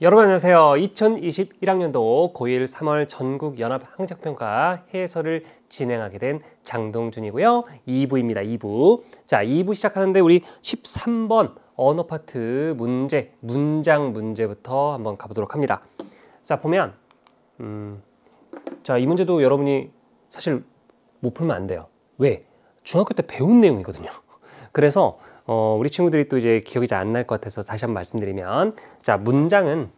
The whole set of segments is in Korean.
여러분 안녕하세요. 2021학년도 고1 3월 전국 연합 항적평가 해설을 진행하게 된 장동준이고요. 2부입니다. 2부. 자, 2부 시작하는데 우리 13번 언어 파트 문제, 문장 문제부터 한번 가보도록 합니다. 자, 보면 음. 자, 이 문제도 여러분이 사실 못 풀면 안 돼요. 왜? 중학교 때 배운 내용이거든요. 그래서 어, 우리 친구들이 또 이제 기억이 잘 안 날 것 같아서 다시 한번 말씀드리면 자 문장은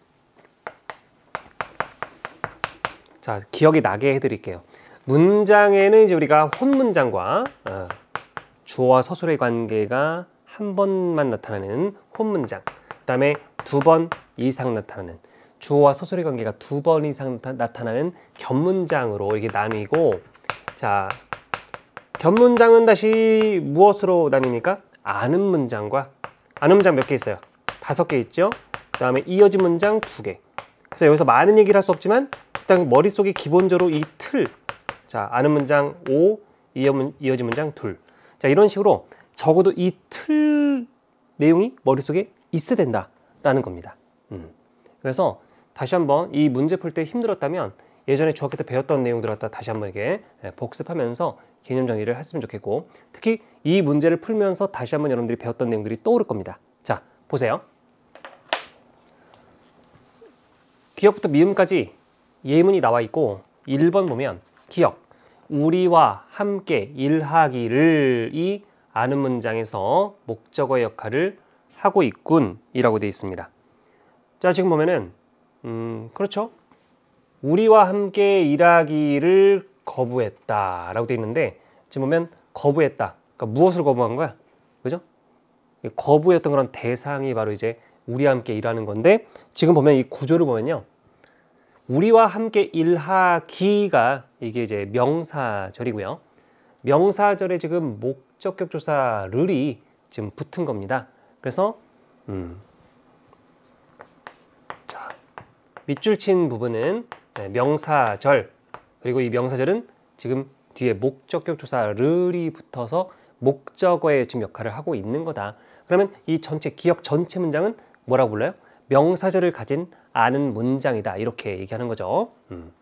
자, 기억이 나게 해드릴게요. 문장에는 이제 우리가 혼문장과 어, 주어와 서술의 관계가 한 번만 나타나는 혼문장, 그 다음에 두 번 이상 나타나는 주어와 서술의 관계가 두 번 이상 나타나는 견문장으로 이렇게 나뉘고 자 견문장은 다시 무엇으로 나뉘니까 아는 문장과 아는 문장 몇 개 있어요? 다섯 개 있죠? 그 다음에 이어진 문장 두 개. 그래서 여기서 많은 얘기를 할 수 없지만 그다 머릿속에 기본적으로 이 틀. 자, 아는 문장 5, 이어진 문장 2. 자, 이런 식으로 적어도 이 틀 내용이 머릿속에 있어야 된다라는 겁니다. 음. 그래서 다시 한번 이 문제 풀 때 힘들었다면 예전에 중학교 때 배웠던 내용들 갖다 다시 한번 이게 예, 복습하면서 개념 정리를 했으면 좋겠고 특히 이 문제를 풀면서 다시 한번 여러분들이 배웠던 내용들이 떠오를 겁니다. 자, 보세요. 기억부터 미음까지 예문이 나와 있고 1번 보면 기억 우리와 함께 일하기를 이 아는 문장에서 목적어의 역할을 하고 있군 이라고 되어 있습니다 자 지금 보면은 음 그렇죠 우리와 함께 일하기를 거부했다 라고 되어 있는데 지금 보면 거부했다 그러니까 무엇을 거부한 거야 그죠 거부했던 그런 대상이 바로 이제 우리와 함께 일하는 건데 지금 보면 이 구조를 보면요 우리와 함께 일하기가 이게 이제 명사절이고요. 명사절에 지금 목적격 조사 를이 지금 붙은 겁니다. 그래서 음, 자, 밑줄 친 부분은 네, 명사절 그리고 이 명사절은 지금 뒤에 목적격 조사 를이 붙어서 목적어의 지금 역할을 하고 있는 거다. 그러면 이 전체 기억 전체 문장은 뭐라고 불러요? 명사절을 가진 아는 문장이다 이렇게 얘기하는 거죠. 음.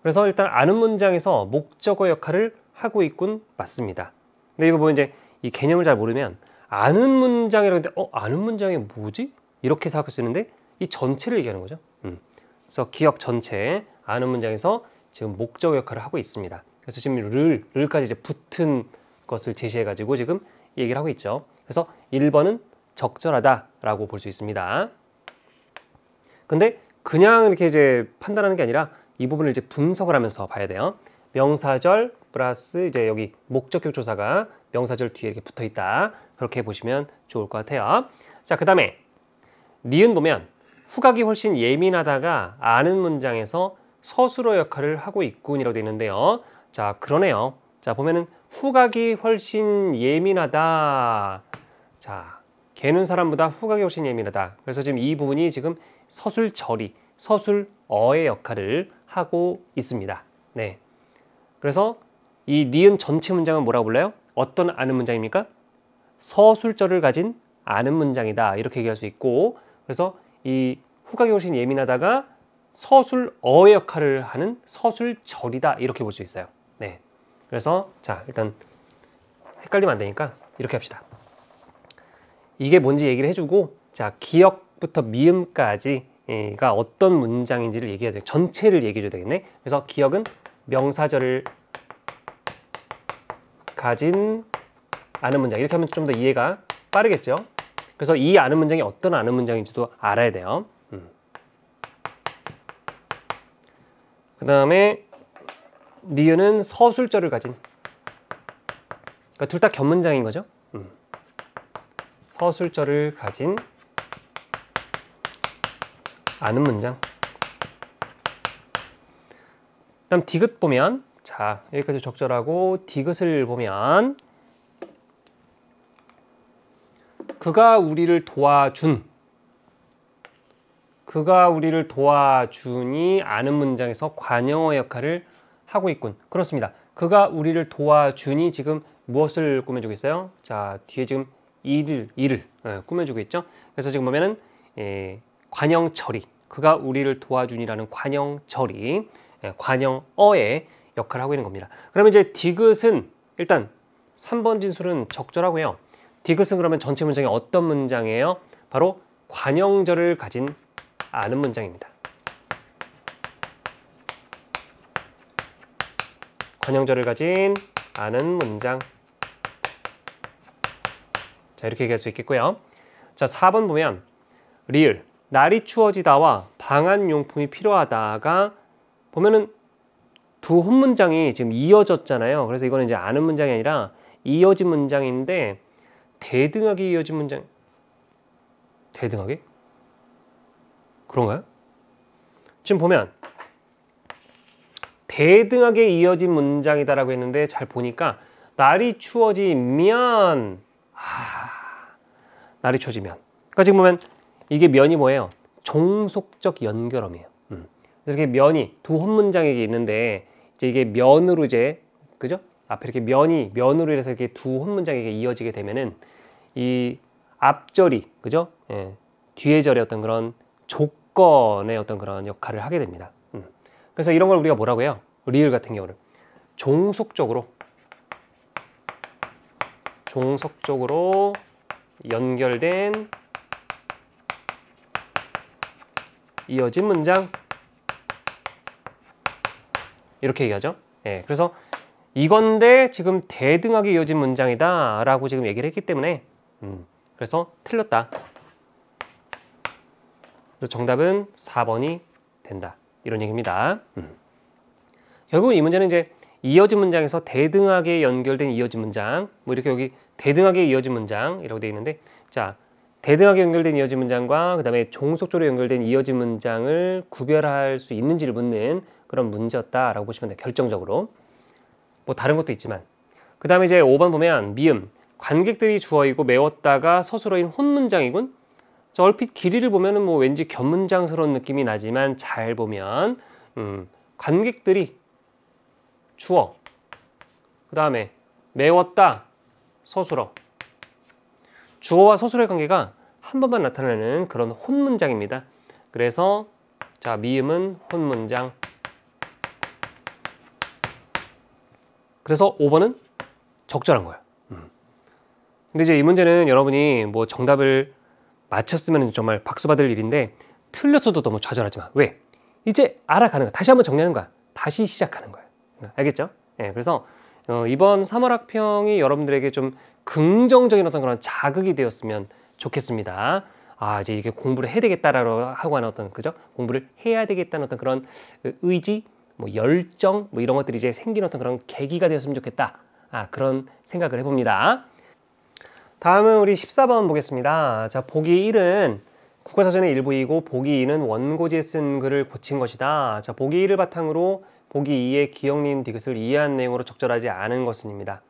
그래서 일단 아는 문장에서 목적어 역할을 하고 있군 맞습니다. 근데 이거 보면 뭐 이제 이 개념을 잘 모르면 아는 문장이라는데어 아는 문장이 뭐지? 이렇게 생각할 수 있는데 이 전체를 얘기하는 거죠. 음. 그래서 기억 전체 아는 문장에서 지금 목적 어 역할을 하고 있습니다. 그래서 지금 를, 를까지 이제 붙은 것을 제시해 가지고 지금 얘기를 하고 있죠. 그래서 1번은 적절하다라고 볼 수 있습니다. 근데 그냥 이렇게 이제 판단하는 게 아니라 이 부분을 이제 분석을 하면서 봐야 돼요. 명사절 플러스 이제 여기 목적격 조사가 명사절 뒤에 이렇게 붙어 있다. 그렇게 보시면 좋을 것 같아요. 자, 그 다음에 니은 보면 후각이 훨씬 예민하다가 아는 문장에서 서술어 역할을 하고 있군이라고 되어 있는데요. 자, 그러네요. 자, 보면은 후각이 훨씬 예민하다. 자, 개는 사람보다 후각이 훨씬 예민하다. 그래서 지금 이 부분이 지금 서술절이, 서술어의 역할을 하고 있습니다. 네. 그래서 이 니은 전체 문장은 뭐라고 불러요? 어떤 아는 문장입니까? 서술절을 가진 아는 문장이다. 이렇게 얘기할 수 있고 그래서 이 후각이 훨씬 예민하다가 서술어의 역할을 하는 서술절이다. 이렇게 볼 수 있어요. 네. 그래서 자 일단 헷갈리면 안 되니까 이렇게 합시다. 이게 뭔지 얘기를 해주고 자 기억 부터 미음까지가 어떤 문장인지를 얘기해야 돼. 전체를 얘기해줘야 되겠네. 그래서 기억은 명사절을 가진 아는 문장. 이렇게 하면 좀 더 이해가 빠르겠죠? 그래서 이 아는 문장이 어떤 아는 문장인지도 알아야 돼요. 음. 그 다음에 니은은 서술절을 가진 그러니까 둘다 견문장인 거죠. 음. 서술절을 가진 아는 문장 그다음 디귿 보면 자 여기까지 적절하고 디귿을 보면 그가 우리를 도와준 그가 우리를 도와주니 아는 문장에서 관용어 역할을 하고 있군 그렇습니다 그가 우리를 도와주니 지금 무엇을 꾸며주고 있어요? 자 뒤에 지금 일을 일을 예, 꾸며주고 있죠 그래서 지금 보면은 예, 관형 처리 그가 우리를 도와준이라는 관형절이 예, 관형어의 역할을 하고 있는 겁니다. 그러면 이제 디귿은 일단 3번 진술은 적절하고요. 디귿은 그러면 전체 문장이 어떤 문장이에요? 바로 관형절을 가진 아는 문장입니다. 관형절을 가진 아는 문장 자 이렇게 얘기할 수 있겠고요. 자 4번 보면 리을 날이 추워지다와 방한 용품이 필요하다가 보면은 두 혼문장이 지금 이어졌잖아요. 그래서 이거는 이제 아는 문장이 아니라 이어진 문장인데 대등하게 이어진 문장 대등하게? 그런가요? 지금 보면 대등하게 이어진 문장이다라고 했는데 잘 보니까 날이 추워지면 하... 아, 날이 추워지면 그러니까 지금 보면 이게 면이 뭐예요? 종속적 연결음이에요. 음. 이렇게 면이 두혼문장에게 있는데 이제 이게 면으로 이제 그죠? 앞에 이렇게 면이 면으로 해서 이렇게 두 혼문장에게 이어지게 되면은 이 앞절이 그죠? 예, 뒤에 절의 어떤 그런 조건의 어떤 그런 역할을 하게 됩니다. 음. 그래서 이런 걸 우리가 뭐라고 해요? 리을 같은 경우를 종속적으로 종속적으로 연결된 이어진 문장 이렇게 얘기하죠. 예, 그래서 이건데 지금 대등하게 이어진 문장이다 라고 지금 얘기를 했기 때문에 음, 그래서 틀렸다. 그래서 정답은 4번이 된다. 이런 얘기입니다. 음. 결국 이 문제는 이제 이어진 문장에서 대등하게 연결된 이어진 문장 뭐 이렇게 여기 대등하게 이어진 문장이라고 되어 있는데 자 대등하게 연결된 이어진 문장과 그 다음에 종속조로 연결된 이어진 문장을 구별할 수 있는지를 묻는 그런 문제였다라고 보시면 돼요. 결정적으로. 뭐 다른 것도 있지만. 그 다음에 이제 5번 보면 미음. 관객들이 주어이고 메웠다가 서술어인 혼문장이군. 저 얼핏 길이를 보면은 뭐 왠지 견문장스러운 느낌이 나지만 잘 보면 음, 관객들이 주어 그 다음에 메웠다 서술어 주어와 서술의 관계가 한 번만 나타나는 그런 혼문장입니다. 그래서 자 미음은 혼문장 그래서 5번은 적절한 거예요. 음. 근데 이제 이 문제는 여러분이 뭐 정답을 맞췄으면 정말 박수 받을 일인데 틀렸어도 너무 좌절하지 마. 왜? 이제 알아가는 거야. 다시 한번 정리하는 거야. 다시 시작하는 거야. 알겠죠? 예, 네, 그래서 어, 이번 3월 학평이 여러분들에게 좀 긍정적인 어떤 그런 자극이 되었으면 좋겠습니다. 아 이제 이게 공부를 해야 되겠다라고 하고 하는 어떤 그죠 공부를 해야 되겠다는 어떤 그런 의지 뭐 열정 뭐 이런 것들이 이제 생기는 어떤 그런 계기가 되었으면 좋겠다 아 그런 생각을 해봅니다 다음은 우리 14번 보겠습니다 자 보기 1은 국어사전의 일부이고 보기 2는 원고지에 쓴 글을 고친 것이다 자 보기 1을 바탕으로 보기 2의 기억님 디귿을 이해한 내용으로 적절하지 않은 것은입니다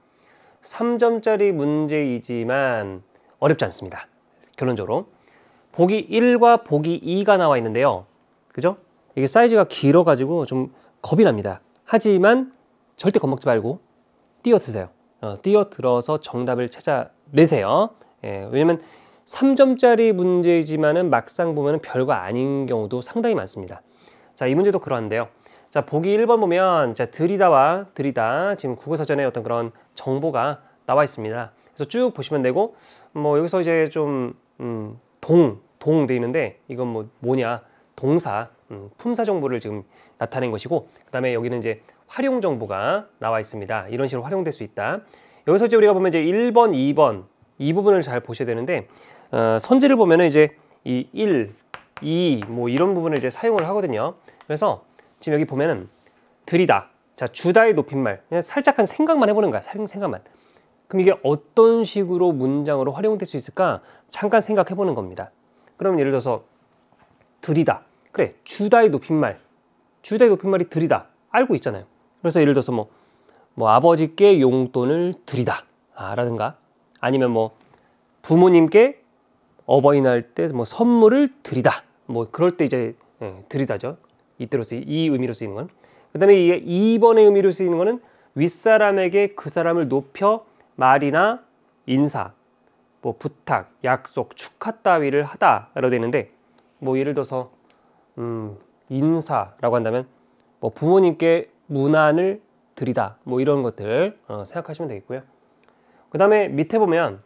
3점짜리 문제이지만 어렵지 않습니다. 결론적으로 보기 1과 보기 2가 나와 있는데요. 그죠? 이게 사이즈가 길어가지고 좀 겁이 납니다. 하지만 절대 겁먹지 말고 뛰어드세요. 어, 뛰어들어서 정답을 찾아내세요. 예, 왜냐면 3점짜리 문제이지만은 막상 보면 별거 아닌 경우도 상당히 많습니다. 자, 이 문제도 그러한데요. 자, 보기 1번 보면 자, 들이다와 들이다 지금 국어사전에 어떤 그런 정보가 나와 있습니다. 그래서 쭉 보시면 되고 뭐 여기서 이제 좀 음, 동, 동 돼 있는데 이건 뭐 뭐냐? 동사, 음, 품사 정보를 지금 나타낸 것이고 그다음에 여기는 이제 활용 정보가 나와 있습니다. 이런 식으로 활용될 수 있다. 여기서 이제 우리가 보면 이제 1번, 2번 이 부분을 잘 보셔야 되는데 어, 선지를 보면은 이제 이 1, 2 뭐 이런 부분을 이제 사용을 하거든요. 그래서 지금 여기 보면은 들이다. 자, 주다의 높임말. 그냥 살짝 한 생각만 해보는 거야. 생각만. 그럼 이게 어떤 식으로 문장으로 활용될 수 있을까? 잠깐 생각해보는 겁니다. 그럼 예를 들어서 들이다. 그래, 주다의 높임말. 주다의 높임말이 들이다. 알고 있잖아요. 그래서 예를 들어서 뭐, 뭐 아버지께 용돈을 드리다. 아, 라든가 아니면 뭐 부모님께 어버이날 때 뭐 선물을 드리다. 뭐 그럴 때 이제 예, 드리다죠. 이때로서 이 의미로 쓰이는 건. 그 다음에 이번의 게2 의미로 쓰이는 거는 윗사람에게 그 사람을 높여 말이나 인사, 뭐 부탁, 약속, 축하 따위를 하다라고 되는데 뭐 예를 들어서 음, 인사라고 한다면 뭐 부모님께 문안을 드리다 뭐 이런 것들 어, 생각하시면 되겠고요. 그 다음에 밑에 보면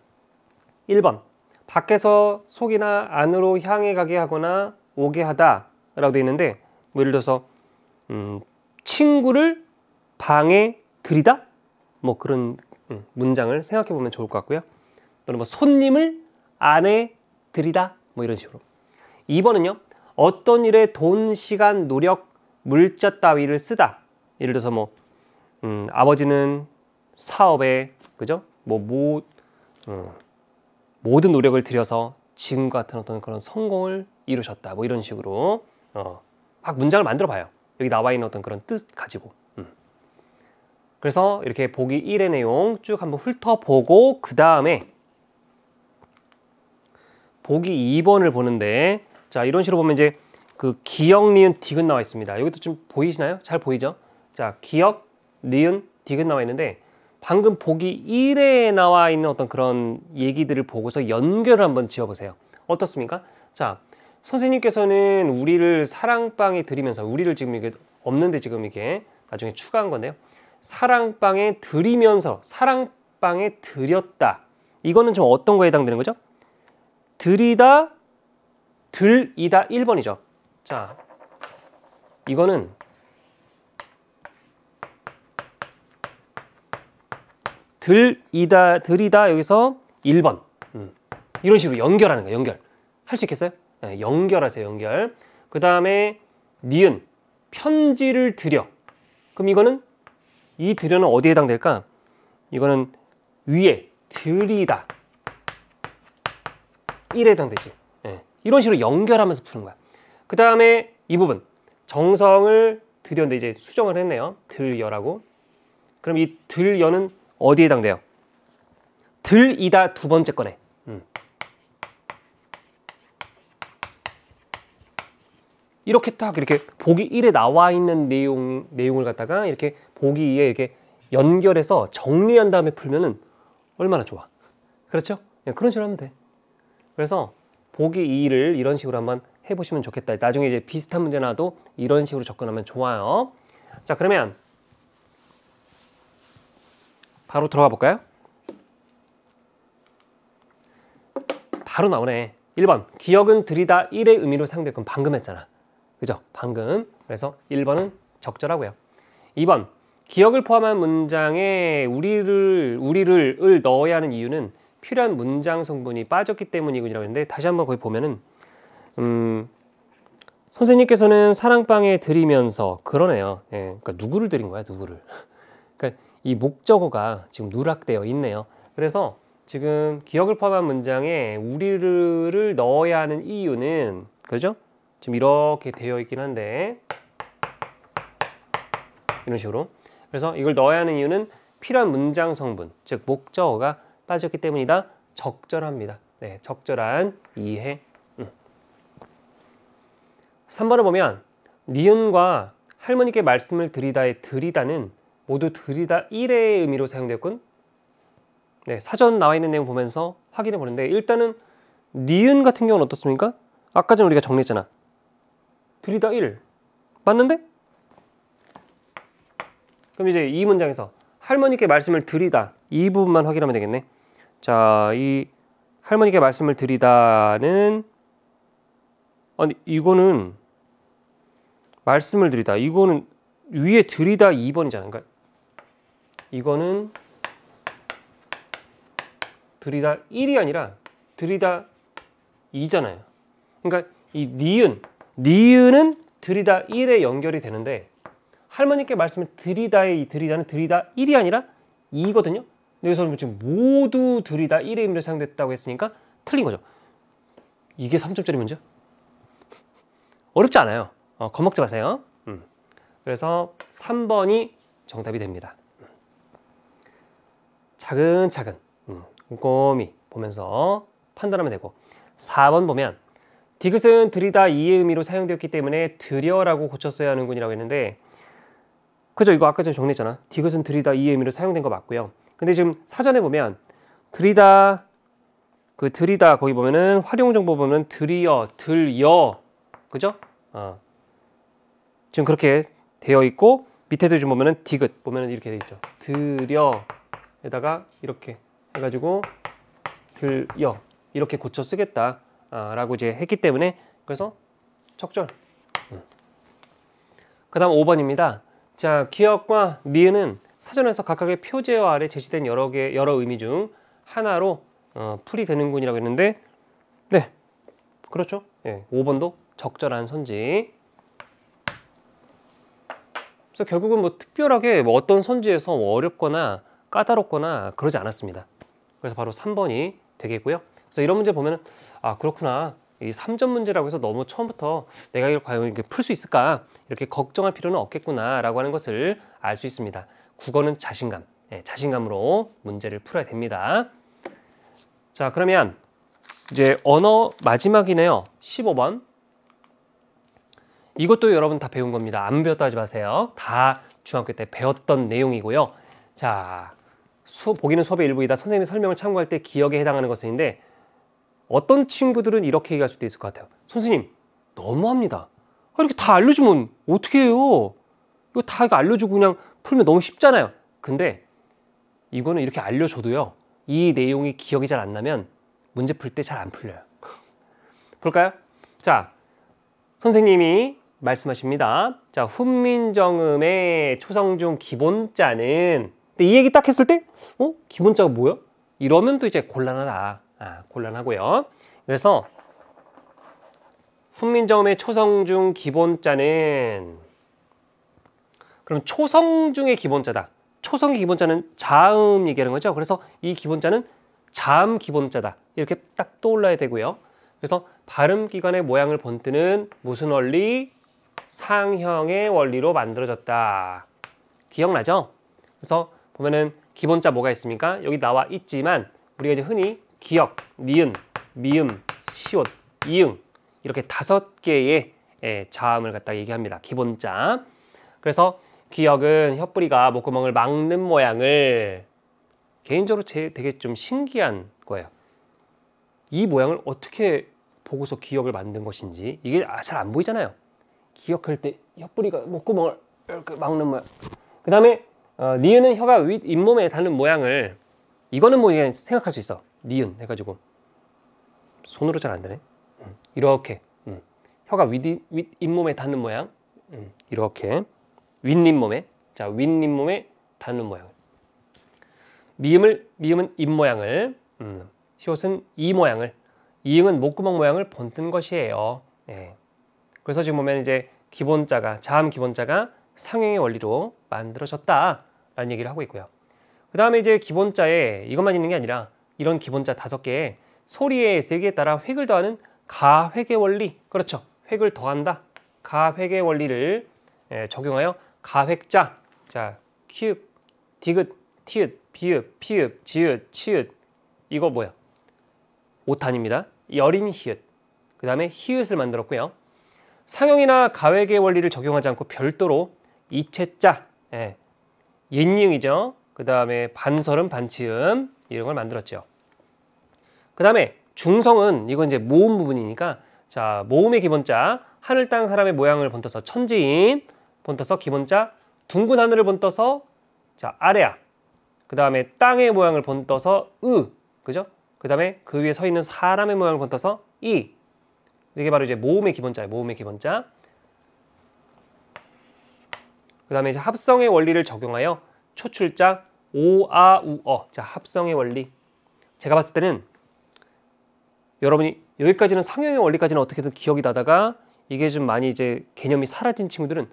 1번 밖에서 속이나 안으로 향해 가게 하거나 오게 하다 라고 되어 있는데 뭐 예를 들어서 음, 친구를 방에 들이다 뭐 그런 음, 문장을 생각해 보면 좋을 것 같고요. 또는 뭐 손님을 안에 들이다 뭐 이런 식으로. 2번은요. 어떤 일에 돈, 시간, 노력, 물자 따위를 쓰다. 예를 들어서 뭐 음, 아버지는 사업에 그죠? 뭐 모, 음, 모든 노력을 들여서 지금 같은 어떤 그런 성공을 이루셨다. 뭐 이런 식으로 어, 막 문장을 만들어 봐요. 여기 나와 있는 어떤 그런 뜻 가지고. 음. 그래서 이렇게 보기 1의 내용 쭉 한번 훑어보고 그 다음에 보기 2번을 보는데 자 이런 식으로 보면 이제 그기역 니은, 디귿 나와 있습니다. 여기도 좀 보이시나요? 잘 보이죠? 자기역 니은, 디귿 나와 있는데 방금 보기 1에 나와 있는 어떤 그런 얘기들을 보고서 연결을 한번 지어보세요. 어떻습니까? 자, 선생님께서는 우리를 사랑방에 들이면서 우리를 지금 이게 없는데 지금 이게 나중에 추가한 건데요. 사랑방에 들이면서 사랑방에 들였다. 이거는 좀 어떤 거에 해당되는 거죠? 들이다, 들이다 1번이죠. 자, 이거는 들이다, 들이다 여기서 1번. 음. 이런 식으로 연결하는 거예요. 연결. 할 수 있겠어요? 예, 연결하세요. 연결. 그 다음에 니은 편지를 드려. 그럼 이거는 이 드려는 어디에 해당될까? 이거는 위에 드리다. 1에 해당되지. 네. 이런 식으로 연결하면서 푸는 거야. 그 다음에 이 부분 정성을 드렸는데 이제 수정을 했네요. 들여라고. 그럼 이 들여는 어디에 해당돼요? 들이다 두 번째 거네. 음. 이렇게 딱 이렇게 보기 1에 나와 있는 내용 내용을 갖다가 이렇게 보기 2에 이렇게 연결해서 정리한 다음에 풀면은 얼마나 좋아. 그렇죠? 그런 냥그 식으로 하면 돼. 그래서 보기 2를 이런 식으로 한번 해보시면 좋겠다. 나중에 이제 비슷한 문제 나도 이런 식으로 접근하면 좋아요. 자 그러면 바로 들어가 볼까요? 바로 나오네. 1번 기억은 들이다 1의 의미로 사용될 건 방금 했잖아. 그죠? 방금. 그래서 1번은 적절하고요. 2번. 기억을 포함한 문장에 우리를, 우리를, 을 넣어야 하는 이유는 필요한 문장 성분이 빠졌기 때문이군이라고 했는데 다시 한번 거기 보면은, 음, 선생님께서는 사랑방에 드리면서 그러네요. 예, 그니까 누구를 드린 거야, 누구를. 그니까이 목적어가 지금 누락되어 있네요. 그래서 지금 기억을 포함한 문장에 우리를 넣어야 하는 이유는 그죠? 지금 이렇게 되어 있긴 한데 이런 식으로 그래서 이걸 넣어야 하는 이유는 필요한 문장 성분 즉 목적어가 빠졌기 때문이다 적절합니다 네, 적절한 이해 음. 3번을 보면 니은과 할머니께 말씀을 드리다의 드리다는 모두 드리다 1의 의미로 사용되었군 네, 사전 나와 있는 내용 보면서 확인해 보는데 일단은 니은 같은 경우는 어떻습니까? 아까 전에 우리가 정리했잖아 들이다 1 맞는데? 그럼 이제 이 문장에서 할머니께 말씀을 드리다 이 부분만 확인하면 되겠네 자이 할머니께 말씀을 드리다는 아니 이거는 말씀을 드리다 이거는 위에 드리다 2번이지 않은가? 그러니까 이거는 드리다 1이 아니라 드리다 2잖아요 그러니까 이 니은 니은은 들이다 1에 연결이 되는데 할머니께 말씀을 드리다의이 들이다는 드리다 1이 아니라 2거든요. 근데 여기서는 지금 모두 들이다 1의 의미로 사용됐다고 했으니까 틀린 거죠. 이게 3점짜리 문제? 어렵지 않아요. 어, 겁먹지 마세요. 음. 그래서 3번이 정답이 됩니다. 차근차근 음, 꼼꼼히 보면서 판단하면 되고 4번 보면 디귿은 들이다 이의 의미로 사용되었기 때문에 들여라고 고쳤어야 하는군이라고 했는데 그죠 이거 아까 전에 정리했잖아 디귿은 들이다 이의 의미로 사용된 거 맞고요 근데 지금 사전에 보면 들이다 그 들이다 거기 보면은 활용 정보 보면 들이어 들여 그죠 어. 지금 그렇게 되어 있고 밑에도 좀 보면은 디귿 보면은 이렇게 되어 있죠 들여에다가 이렇게 해가지고 들여 이렇게 고쳐 쓰겠다 라고 이제 했기 때문에 그래서 적절 음. 그 다음 5번입니다 자 기억과 니은은 사전에서 각각의 표제어 아래 제시된 여러 개 여러 의미 중 하나로 어, 풀이 되는군이라고 했는데 네 그렇죠 예, 5번도 적절한 선지 그래서 결국은 뭐 특별하게 뭐 어떤 선지에서 어렵거나 까다롭거나 그러지 않았습니다 그래서 바로 3번이 되겠고요 그래서 이런 문제 보면은 아 그렇구나 이 3점 문제라고 해서 너무 처음부터 내가 이걸 과연 이렇게 풀 수 있을까 이렇게 걱정할 필요는 없겠구나라고 하는 것을 알 수 있습니다. 국어는 자신감, 네, 자신감으로 문제를 풀어야 됩니다. 자 그러면 이제 언어 마지막이네요. 15번 이것도 여러분 다 배운 겁니다. 안 배웠다 하지 마세요. 다 중학교 때 배웠던 내용이고요. 자, 수, 보기는 수업의 일부이다. 선생님이 설명을 참고할 때 기억에 해당하는 것인데 어떤 친구들은 이렇게 얘기할 수도 있을 것 같아요. 선생님, 너무합니다. 아, 이렇게 다 알려주면 어떻게 해요? 이거 다 알려주고 그냥 풀면 너무 쉽잖아요. 근데 이거는 이렇게 알려줘도요. 이 내용이 기억이 잘 안 나면 문제 풀 때 잘 안 풀려요. 볼까요? 자, 선생님이 말씀하십니다. 자, 훈민정음의 초성중 기본자는 근데 이 얘기 딱 했을 때 어? 기본자가 뭐야? 이러면 또 이제 곤란하다. 아, 곤란하고요. 그래서 훈민정음의 초성 중 기본자는 그럼 초성 중의 기본자다. 초성의 기본자는 자음 얘기하는 거죠. 그래서 이 기본자는 자음 기본자다. 이렇게 딱 떠올라야 되고요. 그래서 발음기관의 모양을 본뜨는 무슨 원리? 상형의 원리로 만들어졌다. 기억나죠? 그래서 보면은 기본자 뭐가 있습니까? 여기 나와 있지만 우리가 이제 흔히 기역, 니은, 미음, 시옷, 이응 이렇게 다섯 개의 예, 자음을 갖다 얘기합니다. 기본자. 그래서 기역은 혀뿌리가 목구멍을 막는 모양을 개인적으로 되게 좀 신기한 거예요. 이 모양을 어떻게 보고서 기억을 만든 것인지 이게 잘 안 보이잖아요. 기억할 때 혀뿌리가 목구멍을 이렇게 막는 모양. 그 다음에 어, 니은은 혀가 윗 잇몸에 닿는 모양을 이거는 뭐 그냥 생각할 수 있어. 니은 해가지고 손으로 잘 안 되네 음, 이렇게 음. 혀가 윗, 윗 잇몸에 닿는 모양 음, 이렇게 윗잇몸에 자 윗잇몸에 닿는 모양 미음을 미음은 입 모양을 음, 시옷은 이 모양을 이응은 목구멍 모양을 본뜬 것이에요 예. 그래서 지금 보면 이제 기본자가 자음 기본자가 상형의 원리로 만들어졌다 라는 얘기를 하고 있고요 그 다음에 이제 기본자에 이것만 있는 게 아니라 이런 기본자 다섯 개에 소리의 세기에 따라 획을 더하는 가획의 원리 그렇죠 획을 더한다 가획의 원리를 예, 적용하여 가획자 자큐읔 디귿 티읕 비읍 피읍 지읒 치읒 이거 뭐야 오탄입니다 여린 히읗 그 다음에 히읗을 만들었고요 상형이나 가획의 원리를 적용하지 않고 별도로 이체자 예, 옌융이죠 그 다음에 반설음 반치음 이런 걸 만들었죠. 그 다음에 중성은 이건 이제 모음 부분이니까 자 모음의 기본자 하늘 땅 사람의 모양을 본떠서 천지인 본떠서 기본자 둥근 하늘을 본떠서 자 아래야 그 다음에 땅의 모양을 본떠서 으 그죠? 그 다음에 그 위에 서 있는 사람의 모양을 본떠서 이 이게 바로 이제 모음의 기본자예요. 모음의 기본자. 그 다음에 합성의 원리를 적용하여 초출자, 오아우어. 자, 합성의 원리. 제가 봤을 때는 여러분이 여기까지는 상형의 원리까지는 어떻게든 기억이 나다가 이게 좀 많이 이제 개념이 사라진 친구들은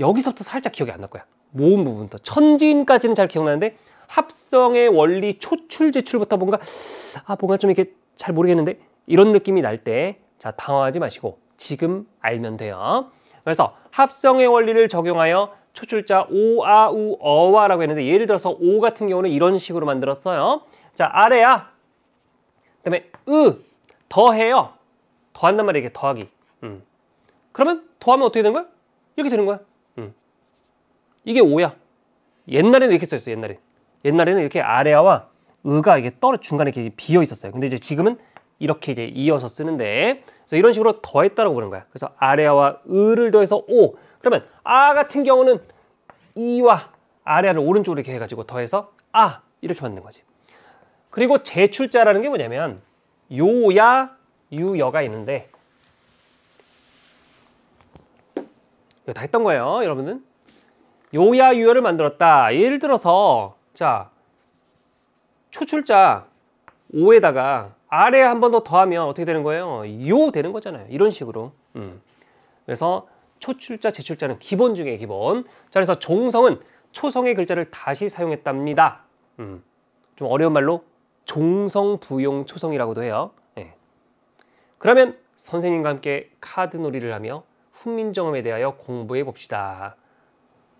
여기서부터 살짝 기억이 안 날 거야. 모음 부분부터. 천지인까지는 잘 기억나는데 합성의 원리 초출 제출부터 뭔가 아 뭔가 좀 이렇게 잘 모르겠는데 이런 느낌이 날 때 자 당황하지 마시고 지금 알면 돼요. 그래서 합성의 원리를 적용하여 초출자 오, 아, 우, 어와 라고 했는데 예를 들어서 오 같은 경우는 이런 식으로 만들었어요. 자, 아래야. 그 다음에 으, 더해요. 더한단 말이에요. 이게 더하기. 음. 그러면 더하면 어떻게 되는 거야? 이렇게 되는 거야. 음. 이게 오야 옛날에는 이렇게 써있어 옛날에. 옛날에는 이렇게 아래와 으가 이게 떨어 중간에 이렇게 비어 있었어요. 근데 이제 지금은 이렇게 이제 이어서 쓰는데 그래서 이런 식으로 더했다라고 보는 거야. 그래서 아래와 을을 더해서 오. 그러면 아 같은 경우는 이와 아래를 오른쪽으로 이렇게 해가지고 더해서 아 이렇게 만든 거지. 그리고 제출자라는 게 뭐냐면 요야 유여가 있는데 이거 다 했던 거예요 여러분은 요야 유여를 만들었다 예를 들어서 자 초출자 5에다가 아래에 한 번 더 더하면 어떻게 되는 거예요? 요 되는 거잖아요. 이런 식으로. 음. 그래서 초출자, 제출자는 기본 중에 기본. 자, 그래서 종성은 초성의 글자를 다시 사용했답니다. 음. 좀 어려운 말로 종성 부용 초성이라고도 해요. 예. 그러면 선생님과 함께 카드 놀이를 하며 훈민정음에 대하여 공부해 봅시다.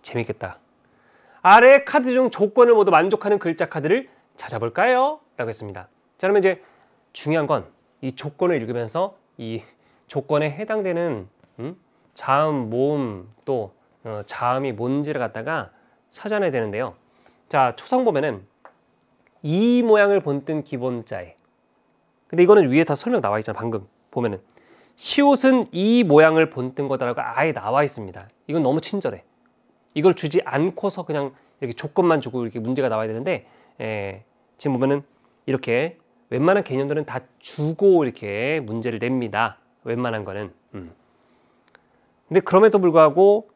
재밌겠다. 아래 카드 중 조건을 모두 만족하는 글자 카드를 찾아볼까요? 라고 했습니다. 자, 그러면 이제 중요한 건 이 조건을 읽으면서 이 조건에 해당되는 음? 자음, 모음 또 어, 자음이 뭔지를 갖다가 찾아내야 되는데요. 자 초성 보면은 이 모양을 본뜬 기본자에 근데 이거는 위에 다 설명 나와 있잖아 방금 보면은 시옷은 이 모양을 본뜬 거다라고 아예 나와 있습니다. 이건 너무 친절해. 이걸 주지 않고서 그냥 이렇게 조건만 주고 이렇게 문제가 나와야 되는데 에, 예, 지금 보면은 이렇게 웬만한 개념들은 다 주고 이렇게 문제를 냅니다. 웬만한 거는. 음. 근데 그럼에도 불구하고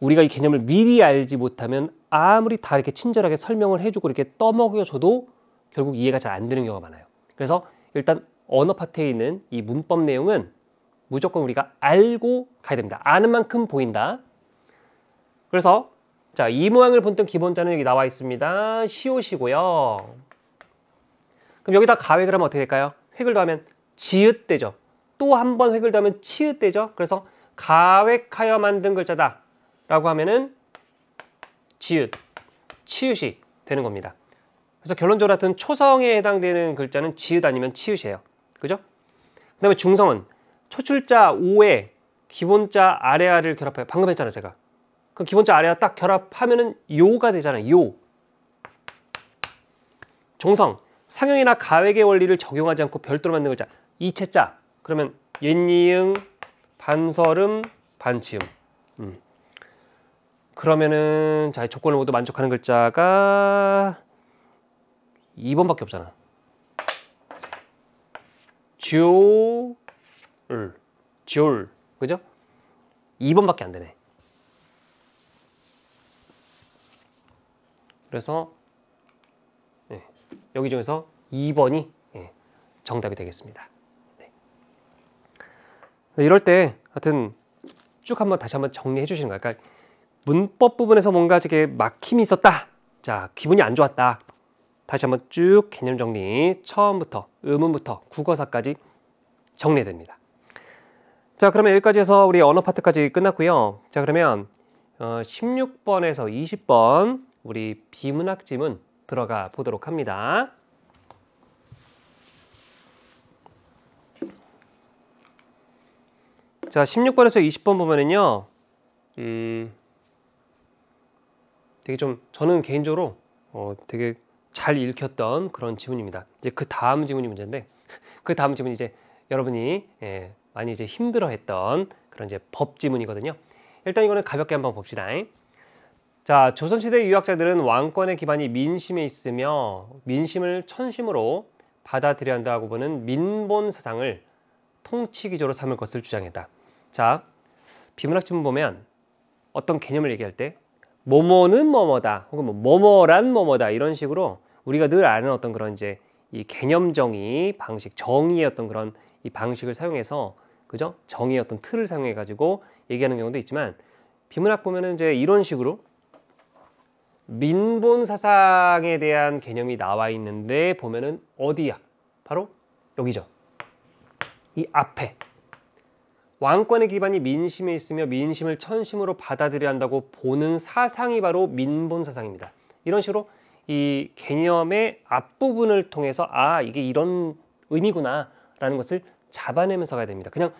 우리가 이 개념을 미리 알지 못하면 아무리 다 이렇게 친절하게 설명을 해주고 이렇게 떠먹여줘도 결국 이해가 잘 안 되는 경우가 많아요. 그래서 일단 언어 파트에 있는 이 문법 내용은 무조건 우리가 알고 가야 됩니다. 아는 만큼 보인다. 그래서 자, 이 모양을 본뜬 기본자는 여기 나와 있습니다. 시옷이고요. 그럼 여기다 가획을 하면 어떻게 될까요? 획을 더하면 지읒되죠. 또 한 번 획을 더하면 치읒되죠. 그래서 가획하여 만든 글자다 라고 하면은 지읒, 치읒이 되는 겁니다. 그래서 결론적으로 하여튼 초성에 해당되는 글자는 지읒 아니면 치읒이에요. 그죠? 그 다음에 중성은 초출자 5에 기본자 아래아를 결합해요. 방금 했잖아 요 제가. 그 기본자 아래아 딱 결합하면은 요가 되잖아요. 요. 종성 상형이나 가액의 원리를 적용하지 않고 별도로 만든 글자 이채자 그러면 옛니응 반설음 반치음 음. 그러면은 자 조건을 모두 만족하는 글자가 2번밖에 없잖아 지올 지올 그죠? 2번밖에 안 되네 그래서 여기 중에서 2번이 예, 정답이 되겠습니다. 네. 이럴 때 하여튼 쭉 한번 다시 한번 정리해 주시는 거예요. 그러니까 문법 부분에서 뭔가 되게 막힘이 있었다. 자, 기분이 안 좋았다. 다시 한번 쭉 개념 정리 처음부터 의문부터 국어사까지 정리됩니다. 자 그러면 여기까지 해서 우리 언어 파트까지 끝났고요. 자 그러면 16번에서 어, 20번 우리 비문학 지문 들어가 보도록 합니다. 자, 16번에서 20번 보면은요. 음. 되게 좀 저는 개인적으로 어, 되게 잘 읽혔던 그런 지문입니다. 이제 그 다음 지문이 문제인데 그 다음 지문이 이제 여러분이 예, 많이 이제 힘들어했던 그런 이제 법 지문이거든요. 일단 이거는 가볍게 한번 봅시다. 자, 조선시대 유학자들은 왕권의 기반이 민심에 있으며 민심을 천심으로 받아들여야 한다고 보는 민본 사상을 통치 기조로 삼을 것을 주장했다. 자, 비문학 지문 보면 어떤 개념을 얘기할 때 뭐뭐는 뭐뭐다 혹은 뭐 뭐뭐란 뭐뭐다 이런 식으로 우리가 늘 아는 어떤 그런 이제 이 개념 정의 방식 정의의 어떤 그런 이 방식을 사용해서 그죠 정의의 어떤 틀을 사용해 가지고 얘기하는 경우도 있지만 비문학 보면은 이제 이런 식으로 민본 사상에 대한 개념이 나와 있는데 보면은 어디야? 바로 여기죠. 이 앞에 왕권의 기반이 민심에 있으며 민심을 천심으로 받아들여야 한다고 보는 사상이 바로 민본 사상입니다. 이런 식으로 이 개념의 앞부분을 통해서 아 이게 이런 의미구나 라는 것을 잡아내면서 가야 됩니다. 그냥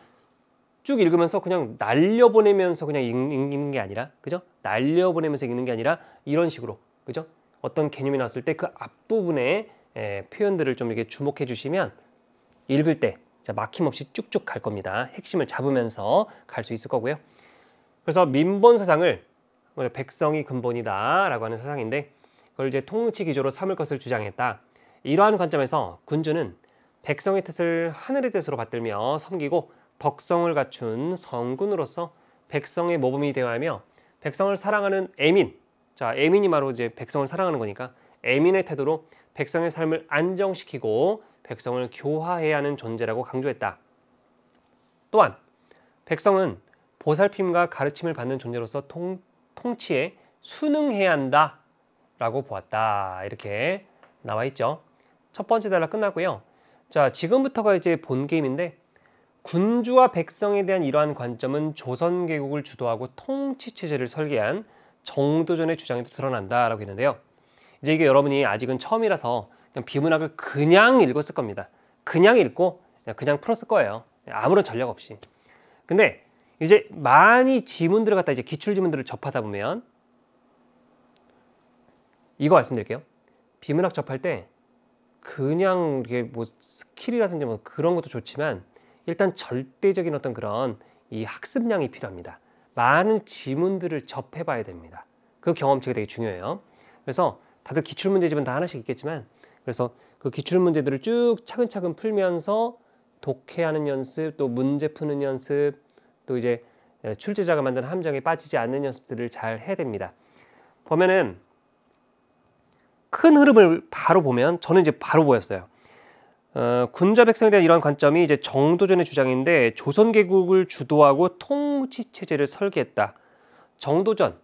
쭉 읽으면서 그냥 날려보내면서 그냥 읽는 게 아니라 그죠? 날려보내면서 읽는 게 아니라 이런 식으로 그죠? 어떤 개념이 나왔을 때 그 앞부분에 에, 표현들을 좀 이렇게 주목해 주시면 읽을 때 자, 막힘없이 쭉쭉 갈 겁니다. 핵심을 잡으면서 갈 수 있을 거고요. 그래서 민본 사상을 백성이 근본이다 라고 하는 사상인데 그걸 이제 통치 기조로 삼을 것을 주장했다. 이러한 관점에서 군주는 백성의 뜻을 하늘의 뜻으로 받들며 섬기고 덕성을 갖춘 성군으로서 백성의 모범이 되어야 하며 백성을 사랑하는 에민 자 에민이 바로 이제 백성을 사랑하는 거니까 에민의 태도로 백성의 삶을 안정시키고 백성을 교화해야 하는 존재라고 강조했다. 또한 백성은 보살핌과 가르침을 받는 존재로서 통, 통치에 순응해야 한다 라고 보았다 이렇게 나와 있죠 첫 번째 달라 끝났고요 자 지금부터가 이제 본 게임인데 군주와 백성에 대한 이러한 관점은 조선 개국을 주도하고 통치 체제를 설계한 정도전의 주장에도 드러난다라고 했는데요. 이제 이게 여러분이 아직은 처음이라서 그냥 비문학을 그냥 읽었을 겁니다. 그냥 읽고 그냥 풀었을 거예요. 아무런 전략 없이. 근데 이제 많이 지문들을 갖다 이제 기출 지문들을 접하다 보면 이거 말씀드릴게요. 비문학 접할 때 그냥 이게 뭐 스킬이라든지 뭐 그런 것도 좋지만 일단 절대적인 어떤 그런 이 학습량이 필요합니다. 많은 지문들을 접해봐야 됩니다. 그 경험치가 되게 중요해요. 그래서 다들 기출문제집은 다 하나씩 있겠지만 그래서 그 기출문제들을 쭉 차근차근 풀면서 독해하는 연습, 또 문제 푸는 연습, 또 이제 출제자가 만든 함정에 빠지지 않는 연습들을 잘 해야 됩니다. 보면은 큰 흐름을 바로 보면 저는 이제 바로 보였어요. 어, 군자 백성에 대한 이러한 관점이 이제 정도전의 주장인데 조선 개국을 주도하고 통치 체제를 설계했다. 정도전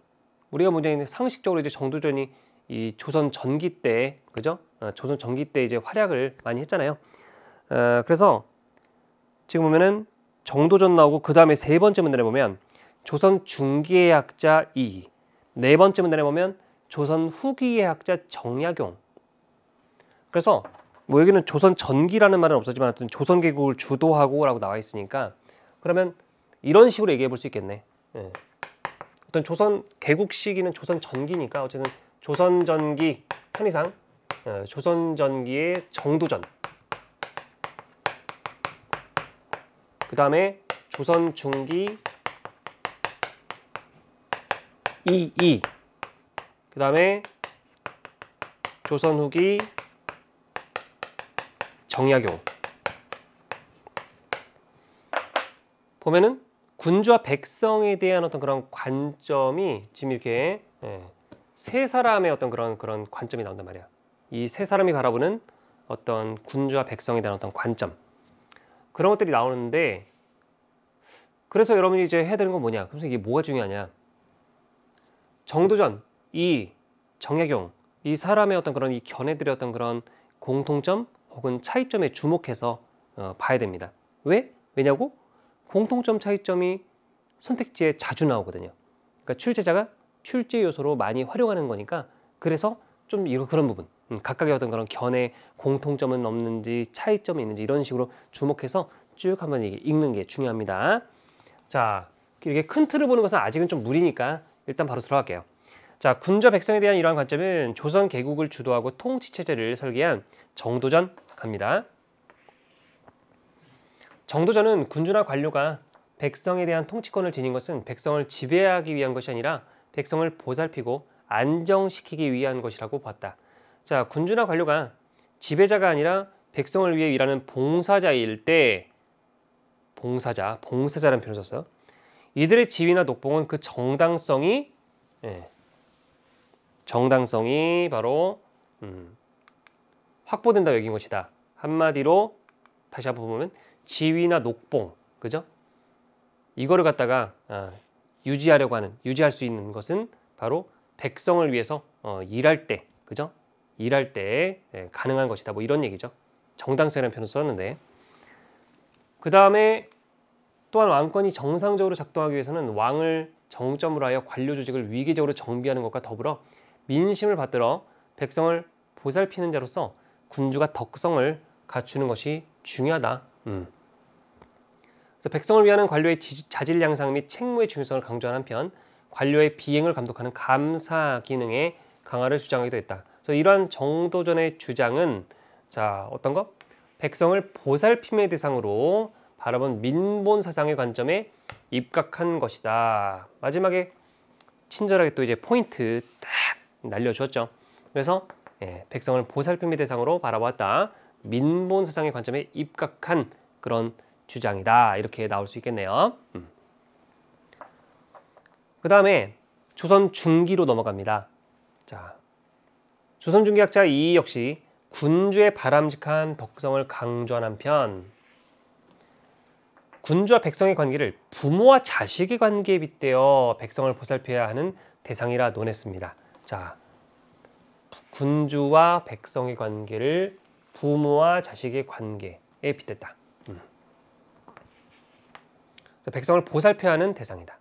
우리가 문제는 상식적으로 이제 정도전이 이 조선 전기 때 그죠? 어, 조선 전기 때 이제 활약을 많이 했잖아요. 어, 그래서 지금 보면은 정도전 나오고 그 다음에 세 번째 문단에 보면 조선 중기의 학자 이, 네 번째 문단에 보면 조선 후기의 학자 정약용. 그래서 뭐 여기는 조선 전기라는 말은 없었지만 하여튼 조선 개국을 주도하고라고 나와 있으니까 그러면 이런 식으로 얘기해 볼 수 있겠네. 예. 어떤 조선 개국 시기는 조선 전기니까 어쨌든 조선 전기 편의상 예, 조선 전기의 정도전. 그 다음에 조선 중기 이이 그 다음에 조선 후기 정약용 보면은 군주와 백성에 대한 어떤 그런 관점이 지금 이렇게 예, 세 사람의 어떤 그런 그런 관점이 나온단 말이야. 이 세 사람이 바라보는 어떤 군주와 백성에 대한 어떤 관점 그런 것들이 나오는데 그래서 여러분이 이제 해야 되는 건 뭐냐? 그래서 이게 뭐가 중요하냐? 정도전 이 정약용 이 사람의 어떤 그런 이 견해들의 어떤 그런 공통점 혹은 차이점에 주목해서 어, 봐야 됩니다. 왜? 왜냐고? 공통점 차이점이 선택지에 자주 나오거든요. 그러니까 출제자가 출제 요소로 많이 활용하는 거니까 그래서 좀 이런 그런 부분 음, 각각의 어떤 그런 견해 공통점은 없는지 차이점이 있는지 이런 식으로 주목해서 쭉 한번 읽는 게 중요합니다. 자 이렇게 큰 틀을 보는 것은 아직은 좀 무리니까 일단 바로 들어갈게요. 자군자 백성에 대한 이러한 관점은 조선 개국을 주도하고 통치 체제를 설계한 정도전 갑니다. 정도전은 군주나 관료가 백성에 대한 통치권을 지닌 것은 백성을 지배하기 위한 것이 아니라 백성을 보살피고 안정시키기 위한 것이라고 봤다. 자, 군주나 관료가 지배자가 아니라 백성을 위해 일하는 봉사자일 때 봉사자, 봉사자라는 표현을 썼어요. 이들의 지위나 녹봉은 그 정당성이 예, 정당성이 바로 음, 확보된다고 여긴 것이다. 한마디로 다시 한 번 보면 지위나 녹봉, 그죠? 이거를 갖다가 어, 유지하려고 하는, 유지할 수 있는 것은 바로 백성을 위해서 어, 일할 때, 그죠? 일할 때 예, 가능한 것이다. 뭐 이런 얘기죠. 정당성이라는 표현을 썼는데 그 다음에 또한 왕권이 정상적으로 작동하기 위해서는 왕을 정점으로 하여 관료 조직을 위기적으로 정비하는 것과 더불어 민심을 받들어 백성을 보살피는 자로서 군주가 덕성을 갖추는 것이 중요하다. 음. 그래서 백성을 위하 관료의 자질 양상 및 책무의 중요성을 강조한 한편 관료의 비행을 감독하는 감사 기능의 강화를 주장하기도 했다. 그래서 이러한 정도전의 주장은 자 어떤 것? 백성을 보살핌의 대상으로 바라본 민본 사상의 관점에 입각한 것이다. 마지막에 친절하게 또 이제 포인트 딱 날려주었죠. 그래서 예, 백성을 보살핌의 대상으로 바라보았다. 민본 사상의 관점에 입각한 그런 주장이다. 이렇게 나올 수 있겠네요. 음. 그 다음에 조선 중기로 넘어갑니다. 자, 조선 중기학자 이 역시 군주의 바람직한 덕성을 강조한 한편 군주와 백성의 관계를 부모와 자식의 관계에 빗대어 백성을 보살펴야 하는 대상이라 논했습니다. 자, 군주와 백성의 관계를 부모와 자식의 관계에 빗댔다. 음. 백성을 보살펴야 하는 대상이다.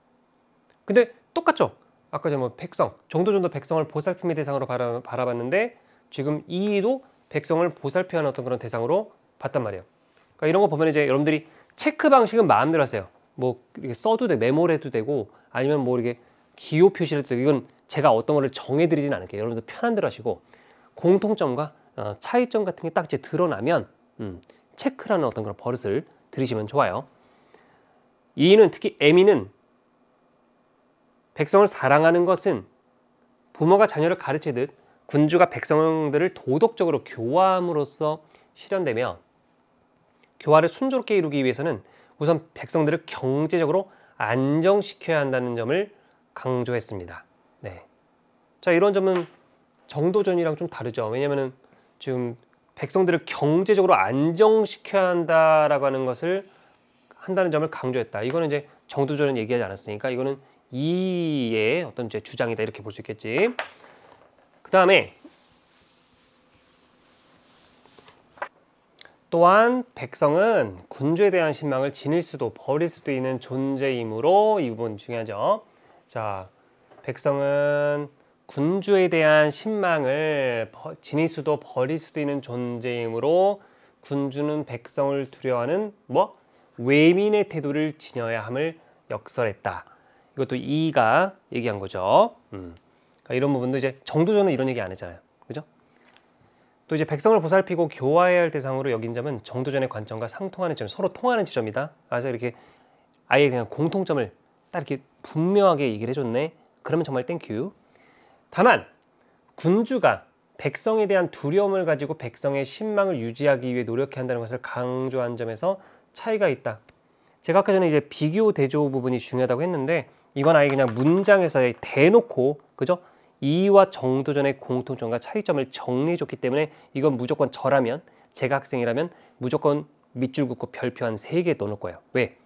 근데 똑같죠? 아까 전뭐 백성, 정도정도 백성을 보살핌의 대상으로 바라, 바라봤는데 지금 이도 백성을 보살펴야 하는 어떤 그런 대상으로 봤단 말이에요. 그러니까 이런 거 보면 이제 여러분들이 체크 방식은 마음대로 하세요. 뭐 이렇게 써도 돼, 메모를 해도 되고 아니면 뭐 이렇게 기호 표시를 해도 되고 이건 제가 어떤 거를 정해드리진 않을게요. 여러분들 편한 대로 하시고 공통점과 어, 차이점 같은 게딱 이제 드러나면 음, 체크라는 어떤 그런 버릇을 들이시면 좋아요. 이인 특히 에미는 백성을 사랑하는 것은 부모가 자녀를 가르치듯 군주가 백성들을 도덕적으로 교화함으로써 실현되며 교화를 순조롭게 이루기 위해서는 우선 백성들을 경제적으로 안정시켜야 한다는 점을 강조했습니다. 네. 자, 이런 점은 정도전이랑 좀 다르죠. 왜냐면은 지금 백성들을 경제적으로 안정시켜야 한다라고 하는 것을 한다는 점을 강조했다. 이거는 이제 정도전은 얘기하지 않았으니까 이거는 이의 어떤 이제 주장이다 이렇게 볼 수 있겠지. 그 다음에 또한 백성은 군주에 대한 신망을 지닐 수도 버릴 수도 있는 존재이므로 이 부분 중요하죠. 자, 백성은 군주에 대한 신망을 지닐 수도 버릴 수도 있는 존재이므로 군주는 백성을 두려워하는 뭐 외민의 태도를 지녀야 함을 역설했다. 이것도 이가 얘기한 거죠. 음. 그러니까 이런 부분도 이제 정도전은 이런 얘기 안 했잖아요. 그죠? 또 이제 백성을 보살피고 교화해야 할 대상으로 여긴 점은 정도전의 관점과 상통하는 점, 서로 통하는 지점이다. 그래서 이렇게 아예 그냥 공통점을 딱 이렇게 분명하게 얘기를 해줬네. 그러면 정말 땡큐. 다만 군주가 백성에 대한 두려움을 가지고 백성의 신망을 유지하기 위해 노력해야 한다는 것을 강조한 점에서 차이가 있다. 제가 아까 전에 이제 비교 대조 부분이 중요하다고 했는데 이건 아예 그냥 문장에서 대놓고 그죠? 이와 정도 전의 공통점과 차이점을 정리해줬기 때문에 이건 무조건 저라면 제가 학생이라면 무조건 밑줄 긋고 별표 한 세 개 넣을 거예요. 왜?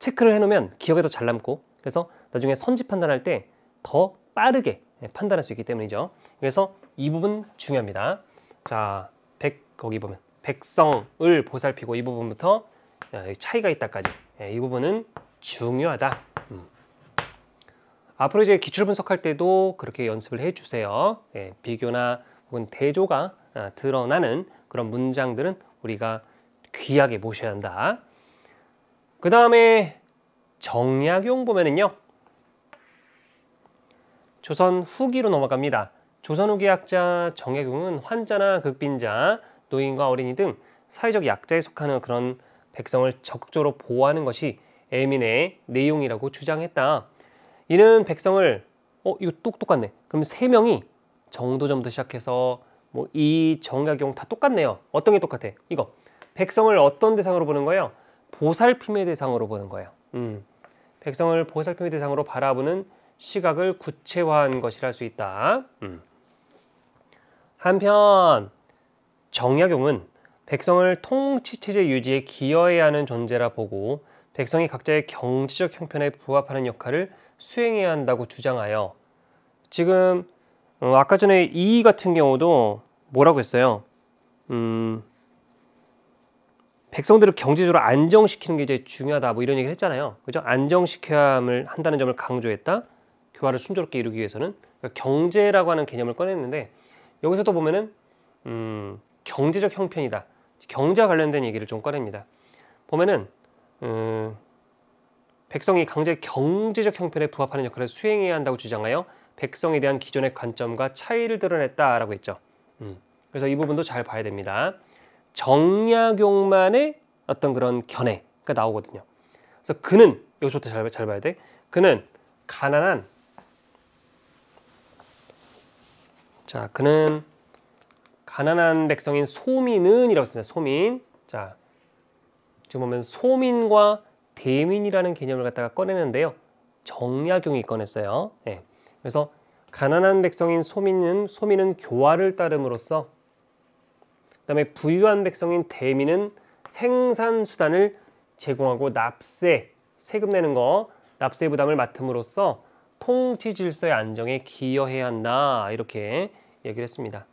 체크를 해놓으면 기억에도 잘 남고 그래서 나중에 선지 판단할 때 더 빠르게 네, 판단할 수 있기 때문이죠. 그래서 이 부분 중요합니다. 자, 백 거기 보면 백성을 보살피고 이 부분부터 차이가 있다까지 예, 이 부분은 중요하다. 음. 앞으로 이제 기출 분석할 때도 그렇게 연습을 해주세요. 예, 비교나 혹은 대조가 아, 드러나는 그런 문장들은 우리가 귀하게 모셔야 한다. 그 다음에 정약용 보면은요. 조선 후기로 넘어갑니다. 조선 후기 학자 정혜궁은 환자나 극빈자, 노인과 어린이 등 사회적 약자에 속하는 그런 백성을 적극적으로 보호하는 것이 애민의 내용이라고 주장했다. 이는 백성을 어 이거 똑 똑같네. 그럼 세 명이 정도점도 시작해서 뭐 이 정약용 다 똑같네요. 어떤 게 똑같아? 이거 백성을 어떤 대상으로 보는 거예요? 보살핌의 대상으로 보는 거예요. 음. 백성을 보살핌의 대상으로 바라보는 시각을 구체화한 것이라 수 있다. 음. 한편 정약용은 백성을 통치체제 유지에 기여해야 하는 존재라 보고 백성이 각자의 경제적 형편에 부합하는 역할을 수행해야 한다고 주장하여 지금 어, 아까 전에 이 같은 경우도 뭐라고 했어요? 음, 백성들을 경제적으로 안정시키는 게 이제 중요하다 뭐 이런 얘기를 했잖아요. 그죠? 안정시켜야 함을 한다는 점을 강조했다. 교화를 순조롭게 이루기 위해서는 그러니까 경제라고 하는 개념을 꺼냈는데 여기서도 보면은 음, 경제적 형편이다. 경제와 관련된 얘기를 좀 꺼냅니다. 보면은 음, 백성이 강제 경제적 형편에 부합하는 역할을 수행해야 한다고 주장하여 백성에 대한 기존의 관점과 차이를 드러냈다라고 했죠. 음, 그래서 이 부분도 잘 봐야 됩니다. 정약용만의 어떤 그런 견해가 나오거든요. 그래서 그는 여기서부터 잘, 잘 봐야 돼. 그는 가난한 자, 그는 가난한 백성인 소민은이라고 씁니다. 소민. 자, 지금 보면 소민과 대민이라는 개념을 갖다가 꺼내는데요. 정약용이 꺼냈어요. 네. 그래서 가난한 백성인 소민은 소민은 교화를 따름으로써 그다음에 부유한 백성인 대민은 생산 수단을 제공하고 납세, 세금 내는 거 납세 부담을 맡음으로써 통치 질서의 안정에 기여해야 한다. 이렇게 얘기를 했습니다.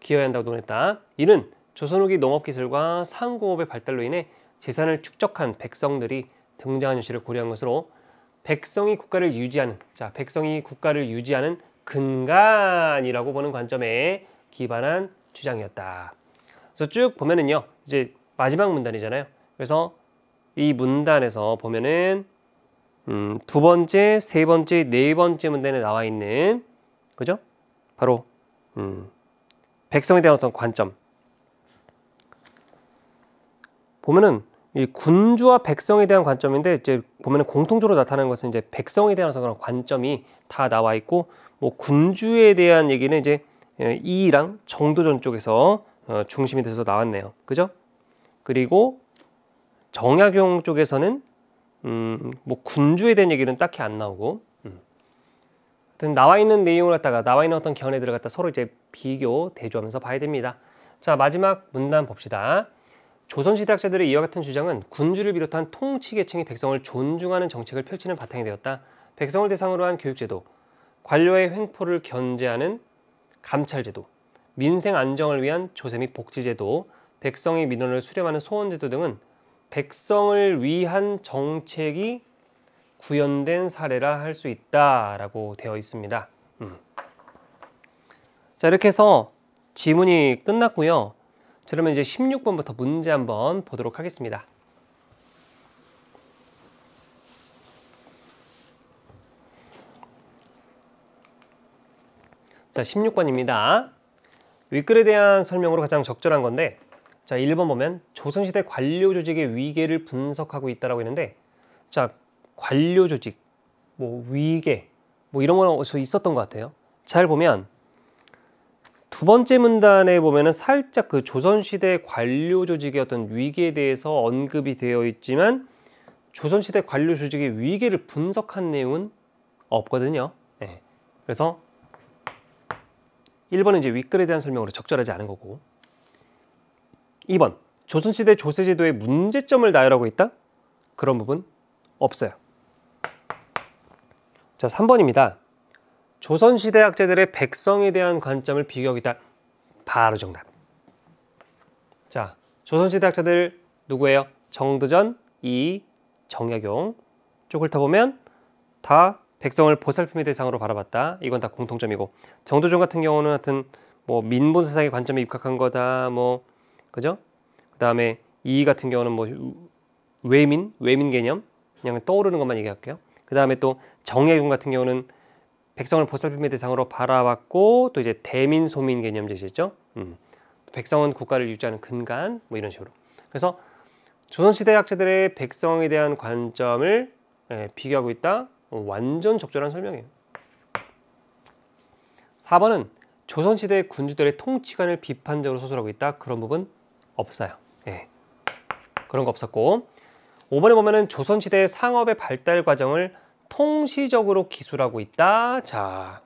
기여해야 한다고 논했다. 이는 조선 후기 농업기술과 상공업의 발달로 인해 재산을 축적한 백성들이 등장한 현실을 고려한 것으로 백성이 국가를 유지하는 자 백성이 국가를 유지하는 근간이라고 보는 관점에 기반한 주장이었다. 그래서 쭉 보면은요 이제 마지막 문단이잖아요. 그래서 이 문단에서 보면은 음, 두 번째, 세 번째, 네 번째 문단에 나와 있는 그죠? 바로 음, 백성에 대한 어떤 관점. 보면은 이 군주와 백성에 대한 관점인데 이제 보면은 공통적으로 나타나는 것은 이제 백성에 대한 그런 관점이 다 나와 있고 뭐 군주에 대한 얘기는 이제 예, 이랑 정도전 쪽에서 어, 중심이 돼서 나왔네요. 그죠? 그리고 정약용 쪽에서는 음, 뭐 군주에 대한 얘기는 딱히 안 나오고 나와 있는 내용을 갖다가 나와 있는 어떤 견해들을 갖다 서로 이제 비교, 대조하면서 봐야 됩니다. 자, 마지막 문단 봅시다. 조선시대 학자들의 이와 같은 주장은 군주를 비롯한 통치계층이 백성을 존중하는 정책을 펼치는 바탕이 되었다. 백성을 대상으로 한 교육제도, 관료의 횡포를 견제하는 감찰제도, 민생 안정을 위한 조세 및 복지제도, 백성의 민원을 수렴하는 소원제도 등은 백성을 위한 정책이 구현된 사례라 할 수 있다라고 되어 있습니다. 음. 자 이렇게 해서 지문이 끝났고요. 그러면 이제 16번부터 문제 한번 보도록 하겠습니다. 자 16번입니다. 윗글에 대한 설명으로 가장 적절한 건데 자 1번 보면 조선시대 관료 조직의 위계를 분석하고 있다라 했는데 자 관료 조직, 뭐 위계, 뭐 이런 거는 어디서 있었던 것 같아요. 잘 보면 두 번째 문단에 보면은 살짝 그 조선시대 관료 조직의 어떤 위계에 대해서 언급이 되어 있지만 조선시대 관료 조직의 위계를 분석한 내용은 없거든요. 네. 그래서 1번은 이제 윗글에 대한 설명으로 적절하지 않은 거고 2번 조선시대 조세제도의 문제점을 나열하고 있다? 그런 부분 없어요. 자, 3번입니다. 조선시대 학자들의 백성에 대한 관점을 비교하기다. 바로 정답. 자, 조선시대 학자들 누구예요? 정두전, 이, 정약용. 쭉 훑어보면 다 백성을 보살핌의 대상으로 바라봤다. 이건 다 공통점이고 정두전 같은 경우는 하여튼 뭐 민본 세상의 관점에 입각한 거다. 뭐 그죠? 그다음에 이 같은 경우는 뭐 외민, 외민 개념 그냥 떠오르는 것만 얘기할게요. 그다음에 또 정예군 같은 경우는 백성을 보살핌의 대상으로 바라봤고 또 이제 대민 소민 개념 제시했죠. 음. 백성은 국가를 유지하는 근간 뭐 이런 식으로. 그래서 조선시대 학자들의 백성에 대한 관점을 예, 비교하고 있다. 완전 적절한 설명이에요. 4번은 조선시대 군주들의 통치관을 비판적으로 소설하고 있다. 그런 부분 없어요. 예. 그런 거 없었고 5번에 보면은 조선시대 상업의 발달 과정을 통시적으로 기술하고 있다. 자,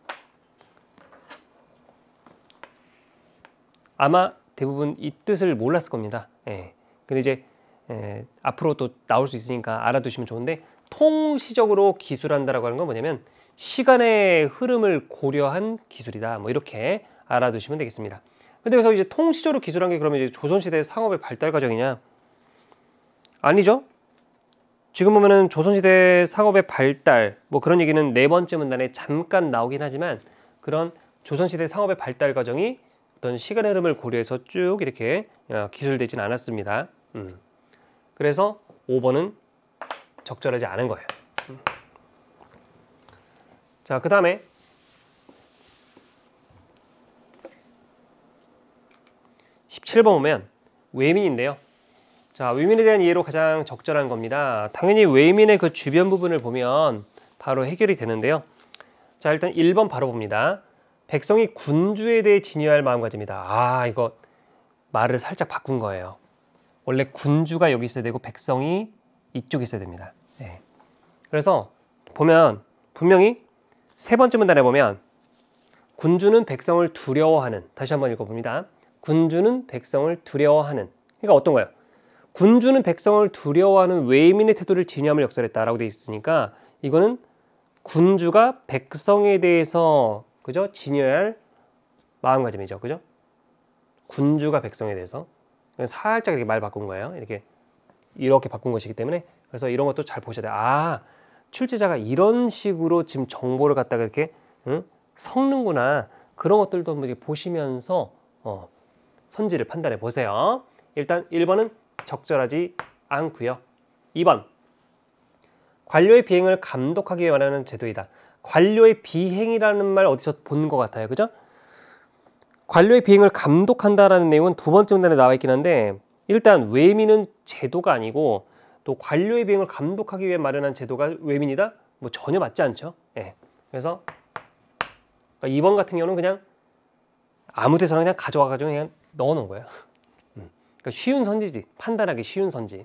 아마 대부분 이 뜻을 몰랐을 겁니다. 예. 근데 이제 예, 앞으로 또 나올 수 있으니까 알아두시면 좋은데 통시적으로 기술한다라고 하는 건 뭐냐면 시간의 흐름을 고려한 기술이다. 뭐 이렇게 알아두시면 되겠습니다. 근데 그래서 이제 통시적으로 기술한 게 그러면 이제 조선시대 상업의 발달 과정이냐? 아니죠. 지금 보면은 조선시대 상업의 발달 뭐 그런 얘기는 네 번째 문단에 잠깐 나오긴 하지만 그런 조선시대 상업의 발달 과정이 어떤 시간의 흐름을 고려해서 쭉 이렇게 어, 기술되진 않았습니다. 음. 그래서 5번은 적절하지 않은 거예요. 음. 자, 그 다음에 1 7번 보면 외민인데요. 자, 외민에 대한 이해로 가장 적절한 겁니다. 당연히 외민의 그 주변 부분을 보면 바로 해결이 되는데요. 자, 일단 1번 바로 봅니다. 백성이 군주에 대해 진위할 마음가짐이다. 아, 이거 말을 살짝 바꾼 거예요. 원래 군주가 여기 있어야 되고 백성이 이쪽에 있어야 됩니다. 네. 그래서 보면 분명히 세 번째 문단에 보면 군주는 백성을 두려워하는 다시 한 번 읽어봅니다. 군주는 백성을 두려워하는 그러니까 어떤 거예요? 군주는 백성을 두려워하는 외민의 태도를 지니함을 역설했다라고 돼 있으니까 이거는 군주가 백성에 대해서 그죠 지녀야 할 마음가짐이죠 그죠 군주가 백성에 대해서 살짝 이렇게 말 바꾼 거예요 이렇게 이렇게 바꾼 것이기 때문에 그래서 이런 것도 잘 보셔야 돼요 아 출제자가 이런 식으로 지금 정보를 갖다가 이렇게 응? 섞는구나 그런 것들도 한번 보시면서 어, 선지를 판단해 보세요 일단 1번은 적절하지 않고요. 2번 관료의 비행을 감독하기 위해 마련한 제도이다. 관료의 비행이라는 말 어디서 본 것 같아요. 그죠? 관료의 비행을 감독한다라는 내용은 두 번째 문단에 나와 있긴 한데 일단 외민은 제도가 아니고 또 관료의 비행을 감독하기 위해 마련한 제도가 외민이다? 뭐 전혀 맞지 않죠. 예. 그래서 2번 그러니까 같은 경우는 그냥 아무 데서나 그냥 가져와가지고 그냥 넣어놓은 거예요. 그러니까 쉬운 선지지, 판단하기 쉬운 선지.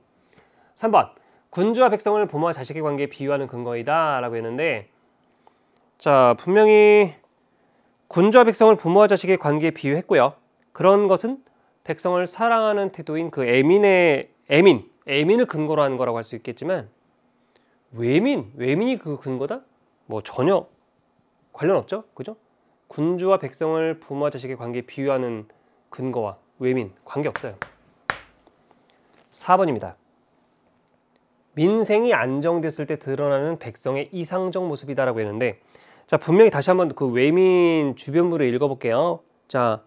3번 군주와 백성을 부모와 자식의 관계에 비유하는 근거이다 라고 했는데 자 분명히 군주와 백성을 부모와 자식의 관계에 비유했고요. 그런 것은 백성을 사랑하는 태도인 그 애민의 애민, 애민을 근거로 하는 거라고 할 수 있겠지만 외민, 외민이 그 근거다? 뭐 전혀 관련 없죠. 그죠? 군주와 백성을 부모와 자식의 관계에 비유하는 근거와 외민 관계 없어요. 4번입니다. 민생이 안정됐을 때 드러나는 백성의 이상적 모습이다라고 했는데 자 분명히 다시 한번 그 외민 주변부를 읽어볼게요. 자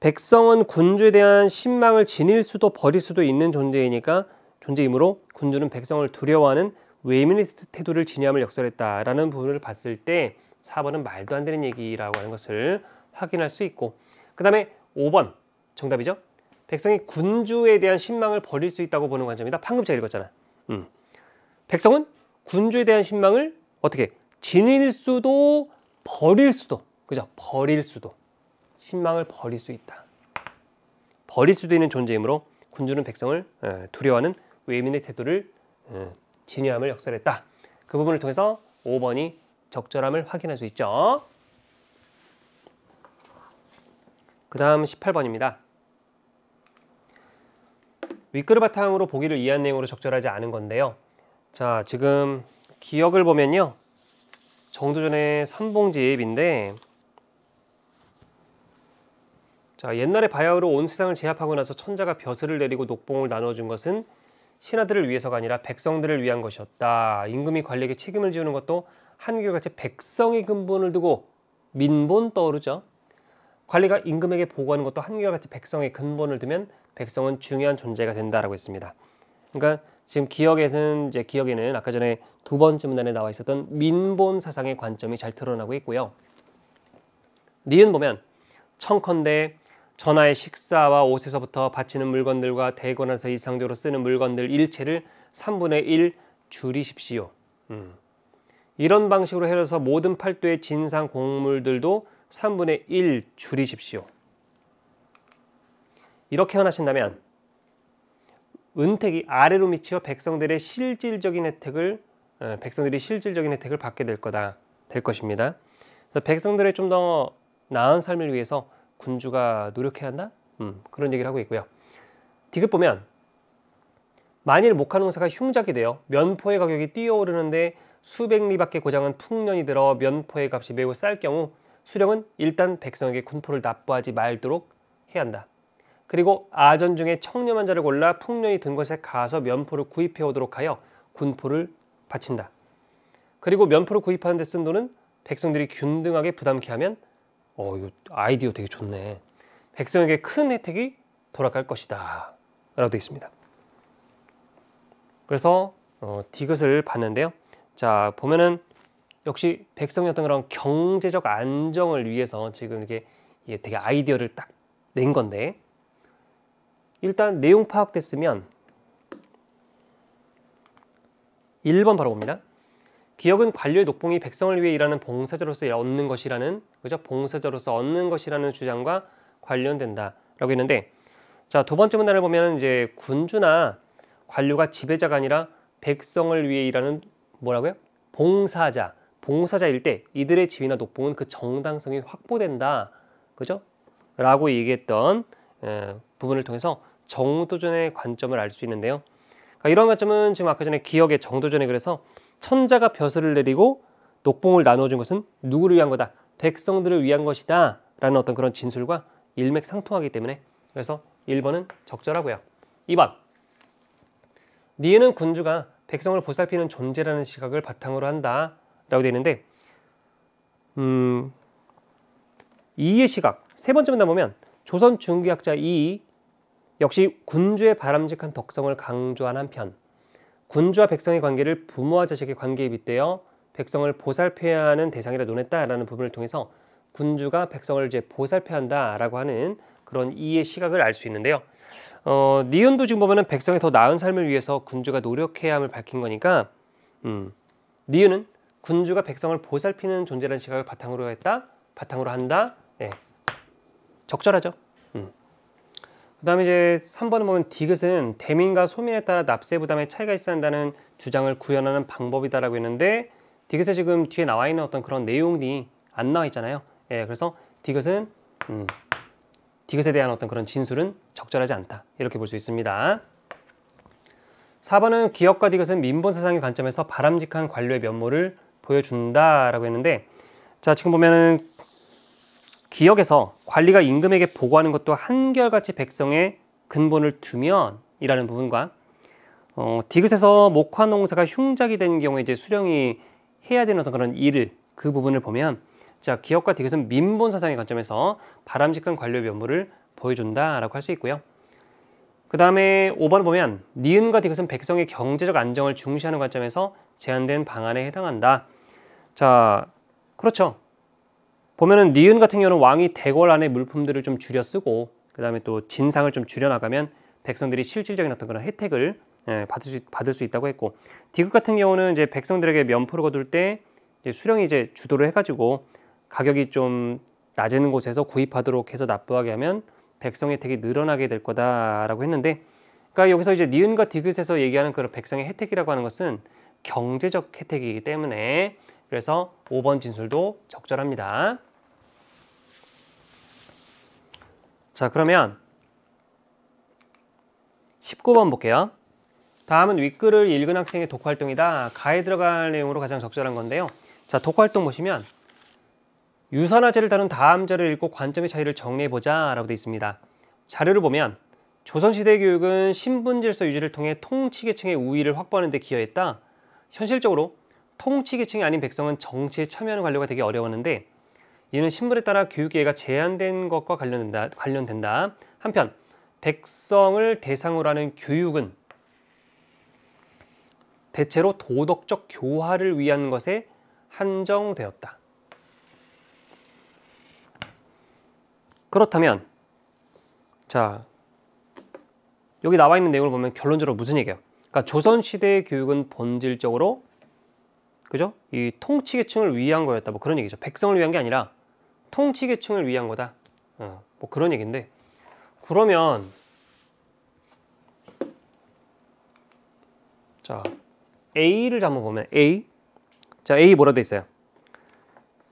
백성은 군주에 대한 신망을 지닐 수도 버릴 수도 있는 존재이니까 존재이므로 군주는 백성을 두려워하는 외민의 태도를 지니함을 역설했다라는 부분을 봤을 때 4번은 말도 안 되는 얘기라고 하는 것을 확인할 수 있고 그 다음에 5번 정답이죠. 백성이 군주에 대한 신망을 버릴 수 있다고 보는 관점이다. 방금 제가 읽었잖아. 음. 백성은 군주에 대한 신망을 어떻게 지닐 수도 버릴 수도 그죠? 버릴 수도 신망을 버릴 수 있다. 버릴 수도 있는 존재이므로 군주는 백성을 두려워하는 외민의 태도를 진유함을 역설했다. 그 부분을 통해서 5번이 적절함을 확인할 수 있죠. 그 다음 18번입니다. 윗글을 바탕으로 보기를 이해한 내용으로 적절하지 않은 건데요. 자, 지금 기억을 보면요. 정도전에 삼봉지입인데 자, 옛날에 바야흐로 온 세상을 제압하고 나서 천자가 벼슬을 내리고 녹봉을 나눠준 것은 신하들을 위해서가 아니라 백성들을 위한 것이었다. 임금이 관리에게 책임을 지우는 것도 한결같이 백성의 근본을 두고 민본 떠오르죠. 관리가 임금에게 보고하는 것도 한결같이 백성의 근본을 두면 백성은 중요한 존재가 된다라고 했습니다. 그러니까 지금 기억에는 이제 기억에는 아까 전에 두 번째 문단에 나와 있었던 민본 사상의 관점이 잘 드러나고 있고요. 니은 보면 청컨대 전하의 식사와 옷에서부터 바치는 물건들과 대관에서 일상적으로 쓰는 물건들 일체를 3분의 1 줄이십시오. 음. 이런 방식으로 해서 모든 팔도의 진상 곡물들도 3분의 1 줄이십시오. 이렇게 해나신다면 은택이 아래로 미치어 백성들의 실질적인 혜택을 어, 백성들이 실질적인 혜택을 받게 될 거다 될 것입니다. 그래서 백성들의 좀 더 나은 삶을 위해서 군주가 노력해야 한다 음, 그런 얘기를 하고 있고요. 디귿 보면 만일 목화농사가 흉작이 되어 면포의 가격이 뛰어오르는데 수백 리밖에 고장은 풍년이 들어 면포의 값이 매우 쌀 경우 수령은 일단 백성에게 군포를 납부하지 말도록 해야 한다. 그리고 아전 중에 청렴한 자를 골라 풍년이 든 곳에 가서 면포를 구입해 오도록 하여 군포를 바친다. 그리고 면포를 구입하는 데 쓴 돈은 백성들이 균등하게 부담케 하면 어 이거 아이디어 되게 좋네. 백성에게 큰 혜택이 돌아갈 것이다. 라고 되어 있습니다. 그래서 어, 디귿을 봤는데요. 자 보면은 역시 백성의 어떤 그런 경제적 안정을 위해서 지금 이게 되게 아이디어를 딱 낸 건데 일단 내용 파악됐으면 1번 바로 봅니다. 기업은 관료의 녹봉이 백성을 위해 일하는 봉사자로서 얻는 것이라는 그죠? 봉사자로서 얻는 것이라는 주장과 관련된다라고 했는데 자, 두 번째 문단을 보면 이제 군주나 관료가 지배자가 아니라 백성을 위해 일하는 뭐라고요? 봉사자 봉사자일 때 이들의 지위나 녹봉은 그 정당성이 확보된다. 그죠? 라고 얘기했던 부분을 통해서 정도전의 관점을 알 수 있는데요. 그러니까 이런 관점은 지금 아까 전에 기억의 정도전에 그래서 천자가 벼슬을 내리고 녹봉을 나눠준 것은 누구를 위한 거다? 백성들을 위한 것이다. 라는 어떤 그런 진술과 일맥상통하기 때문에 그래서 1번은 적절하고요. 2번 니에는 군주가 백성을 보살피는 존재라는 시각을 바탕으로 한다. 라고 되 있는데 음, 이의 시각 세 번째 문단 보면 조선 중기학자 이 역시 군주의 바람직한 덕성을 강조한 한편 군주와 백성의 관계를 부모와 자식의 관계에 빗대어 백성을 보살펴야 하는 대상이라 논했다라는 부분을 통해서 군주가 백성을 이제 보살펴야 한다라고 하는 그런 이의 시각을 알 수 있는데요. 어, 니은도 지금 보면은 백성의 더 나은 삶을 위해서 군주가 노력해야 함을 밝힌 거니까 음, 니은은 군주가 백성을 보살피는 존재라는 시각을 바탕으로 했다. 바탕으로 한다. 예. 적절하죠. 음. 그다음에 이제 3번을 보면 디귿은 대민과 소민에 따라 납세 부담에 차이가 있어야 한다는 주장을 구현하는 방법이다라고 했는데 디귿에 지금 뒤에 나와 있는 어떤 그런 내용이 안 나와 있잖아요. 예, 그래서 디귿은 음, 디귿에 대한 어떤 그런 진술은 적절하지 않다. 이렇게 볼 수 있습니다. 4번은 기업과 디귿은 민본 세상의 관점에서 바람직한 관료의 면모를 보여준다라고 했는데 자 지금 보면은 기역에서 관리가 임금에게 보고하는 것도 한결같이 백성의 근본을 두면 이라는 부분과 어, 디귿에서 목화농사가 흉작이 된 경우에 이제 수령이 해야 되는 어떤 그런 일을 그 부분을 보면 자 기업과 디귿은 민본 사상의 관점에서 바람직한 관료 의 면모를 보여준다라고 할 수 있고요. 그 다음에 5번 보면 니은과 디귿은 백성의 경제적 안정을 중시하는 관점에서 제한된 방안에 해당한다. 자, 그렇죠. 보면은 니은 같은 경우는 왕이 대궐 안에 물품들을 좀 줄여 쓰고 그 다음에 또 진상을 좀 줄여나가면 백성들이 실질적인 어떤 그런 혜택을 예, 받을 수, 받을 수 있다고 했고 디귿 같은 경우는 이제 백성들에게 면포를 거둘 때 이제 수령이 이제 주도를 해가지고 가격이 좀 낮은 곳에서 구입하도록 해서 납부하게 하면 백성 혜택이 늘어나게 될 거다라고 했는데 그러니까 여기서 이제 니은과 디귿에서 얘기하는 그런 백성의 혜택이라고 하는 것은 경제적 혜택이기 때문에 그래서 5번 진술도 적절합니다. 자, 그러면 19번 볼게요. 다음은 윗글을 읽은 학생의 독활동이다. 가에 들어갈 내용으로 가장 적절한 건데요. 자, 독활동 보시면 유산화제를 다룬 다음 자료를 읽고 관점의 차이를 정리해보자 라고 되어 있습니다. 자료를 보면 조선시대 교육은 신분질서 유지를 통해 통치계층의 우위를 확보하는 데 기여했다. 현실적으로 통치계층이 아닌 백성은 정치에 참여하는 관료가 되기 어려웠는데 이는 신분에 따라 교육기회가 제한된 것과 관련된다, 관련된다. 한편 백성을 대상으로 하는 교육은 대체로 도덕적 교화를 위한 것에 한정되었다. 그렇다면 자 여기 나와 있는 내용을 보면 결론적으로 무슨 얘기예요? 그러니까 조선 시대의 교육은 본질적으로 그죠? 이 통치계층을 위한 거였다. 뭐 그런 얘기죠. 백성을 위한 게 아니라 통치계층을 위한 거다. 어, 뭐 그런 얘기인데 그러면 자 A를 한번 보면 A 자 A 뭐라 돼 있어요?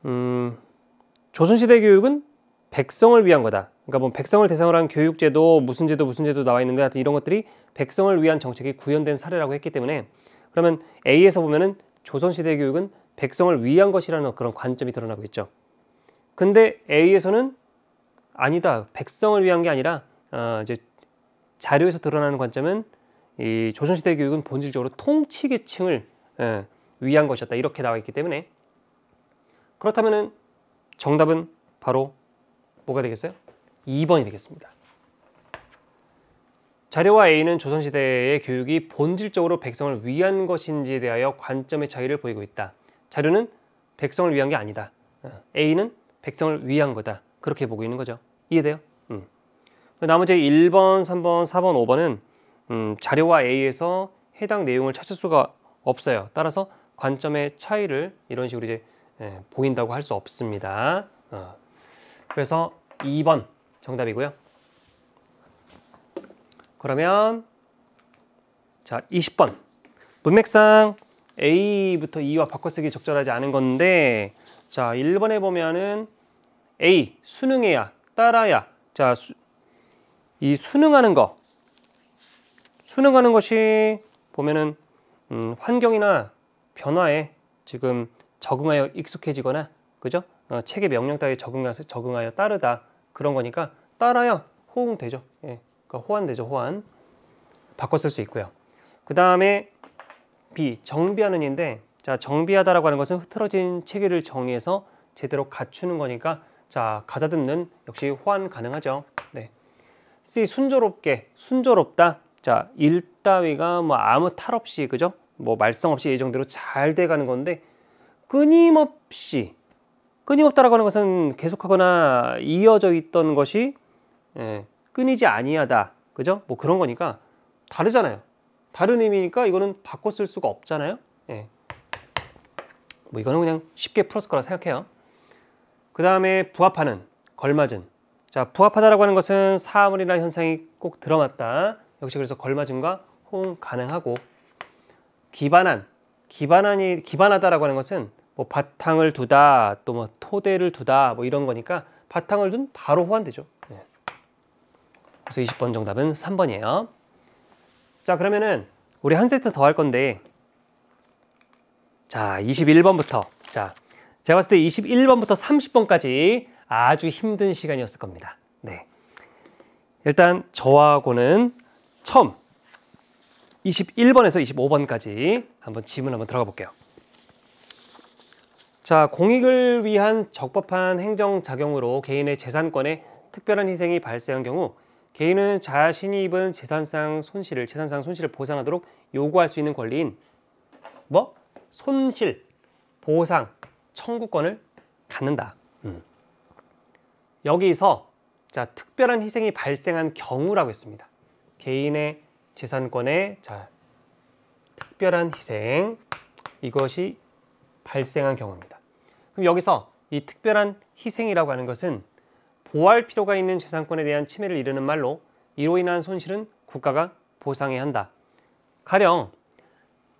음 조선시대 교육은 백성을 위한 거다. 그러니까 뭐 백성을 대상으로 한 교육제도 무슨 제도 무슨 제도 나와 있는데 하여튼 이런 것들이 백성을 위한 정책이 구현된 사례라고 했기 때문에 그러면 A에서 보면은 조선시대 교육은 백성을 위한 것이라는 그런 관점이 드러나고 있죠. 근데 A에서는 아니다. 백성을 위한 게 아니라 어, 이제 자료에서 드러나는 관점은 이 조선시대 교육은 본질적으로 통치계층을 예, 위한 것이었다. 이렇게 나와 있기 때문에 그렇다면 정답은 바로 뭐가 되겠어요? 2번이 되겠습니다. 자료와 A는 조선시대의 교육이 본질적으로 백성을 위한 것인지에 대하여 관점의 차이를 보이고 있다. 자료는 백성을 위한 게 아니다. 어, A는 백성을 위한 거다. 그렇게 보고 있는 거죠. 이해돼요? 음. 나머지 1번, 3번, 4번, 5번은 음, 자료와 A에서 해당 내용을 찾을 수가 없어요. 따라서 관점의 차이를 이런 식으로 이제 예, 보인다고 할 수 없습니다. 어. 그래서 2번 정답이고요. 그러면 자 20번 문맥상 A부터 e 와 바꿔쓰기 적절하지 않은 건데 자 1번에 보면은 A 수능해야 따라야 자이 수능하는 거 수능하는 것이 보면은 음, 환경이나 변화에 지금 적응하여 익숙해지거나 그죠? 어, 책의 명령 따위 적응해서 적응하여 따르다 그런 거니까 따라야 호응되죠. 예. 그러니까 호환되죠. 호환. 바꿨을수 있고요. 그 다음에 B, 정비하는 인데 자 정비하다라고 하는 것은 흐트러진 체계를 정리해서 제대로 갖추는 거니까 자 가다듬는 역시 호환 가능하죠. 네. C, 순조롭게, 순조롭다. 자일 따위가 뭐 아무 탈 없이 그죠? 뭐 말썽 없이 예정대로 잘 돼가는 건데 끊임없이 끊임없다라고 하는 것은 계속하거나 이어져 있던 것이 예, 끊이지 아니하다. 그죠? 뭐 그런 거니까 다르잖아요. 다른 의미니까 이거는 바꿔 쓸 수가 없잖아요. 예. 뭐 이거는 그냥 쉽게 풀었을 거라 생각해요. 그 다음에 부합하는, 걸맞은. 자, 부합하다라고 하는 것은 사물이나 현상이 꼭 들어맞다. 역시 그래서 걸맞음과 호응 가능하고 기반한, 기반한이 기반하다라고 하는 것은 뭐 바탕을 두다, 또 뭐 토대를 두다, 뭐 이런 거니까 바탕을 둔 바로 호환되죠. 그래서 20번 정답은 3번이에요. 자 그러면은 우리 한 세트 더 할 건데 자 21번부터 자 제가 봤을 때 21번부터 30번까지 아주 힘든 시간이었을 겁니다. 네. 일단 저하고는 처음 21번에서 25번까지 한번 지문 한번 들어가 볼게요. 자, 공익을 위한 적법한 행정 작용으로 개인의 재산권에 특별한 희생이 발생한 경우 개인은 자신이 입은 재산상 손실을 재산상 손실을 보상하도록 요구할 수 있는 권리인 뭐 손실 보상 청구권을 갖는다. 음. 여기서 자 특별한 희생이 발생한 경우라고 했습니다. 개인의 재산권에 자 특별한 희생 이것이 발생한 경우입니다. 그럼 여기서 이 특별한 희생이라고 하는 것은 보호할 필요가 있는 재산권에 대한 침해를 이르는 말로 이로 인한 손실은 국가가 보상해야 한다. 가령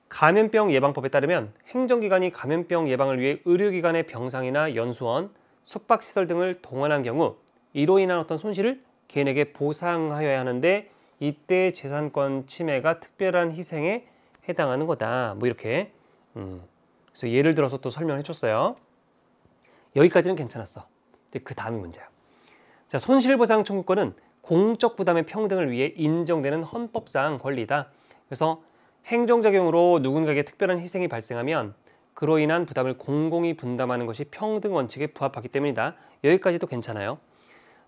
감염병 예방법에 따르면 행정기관이 감염병 예방을 위해 의료기관의 병상이나 연수원, 숙박시설 등을 동원한 경우 이로 인한 어떤 손실을 개인에게 보상하여야 하는데 이때 재산권 침해가 특별한 희생에 해당하는 거다. 뭐 이렇게 음. 그래서 예를 들어서 또 설명해 을 줬어요. 여기까지는 괜찮았어. 이제 그 다음이 문제야. 자, 손실보상 청구권은 공적 부담의 평등을 위해 인정되는 헌법상 권리다. 그래서 행정작용으로 누군가에게 특별한 희생이 발생하면 그로 인한 부담을 공공이 분담하는 것이 평등 원칙에 부합하기 때문이다. 여기까지도 괜찮아요.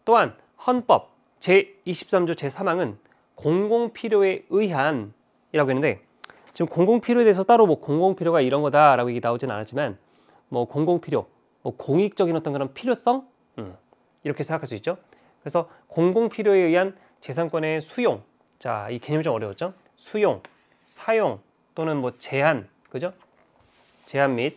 또한 헌법 제23조 제3항은 공공필요에 의한 이라고 했는데 지금 공공필요에 대해서 따로 뭐 공공필요가 이런 거다라고 얘기 나오진 않았지만 뭐 공공필요, 뭐 공익적인 어떤 그런 필요성 음. 이렇게 생각할 수 있죠. 그래서 공공 필요에 의한 재산권의 수용, 자, 이 개념이 좀 어려웠죠. 수용, 사용 또는 뭐 제한, 그죠? 제한 및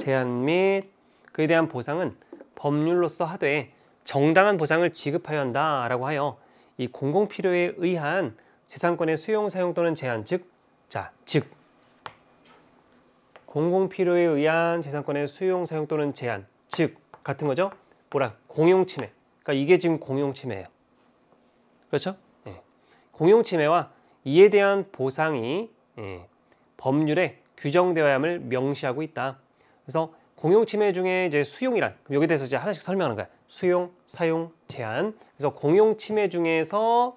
제한 및 그에 대한 보상은 법률로서 하되 정당한 보상을 지급하여 야 한다라고 하여 이 공공 필요에 의한 재산권의 수용 사용 또는 제한 즉 자, 즉 공공 필요에 의한 재산권의 수용, 사용 또는 제한, 즉 같은 거죠. 뭐랑 공용 침해. 그러니까 이게 지금 공용 침해예요. 그렇죠? 예. 공용 침해와 이에 대한 보상이 예. 법률에 규정되어야 함을 명시하고 있다. 그래서 공용 침해 중에 이제 수용이란 그럼 여기에 대해서 이제 하나씩 설명하는 거야. 수용, 사용, 제한. 그래서 공용 침해 중에서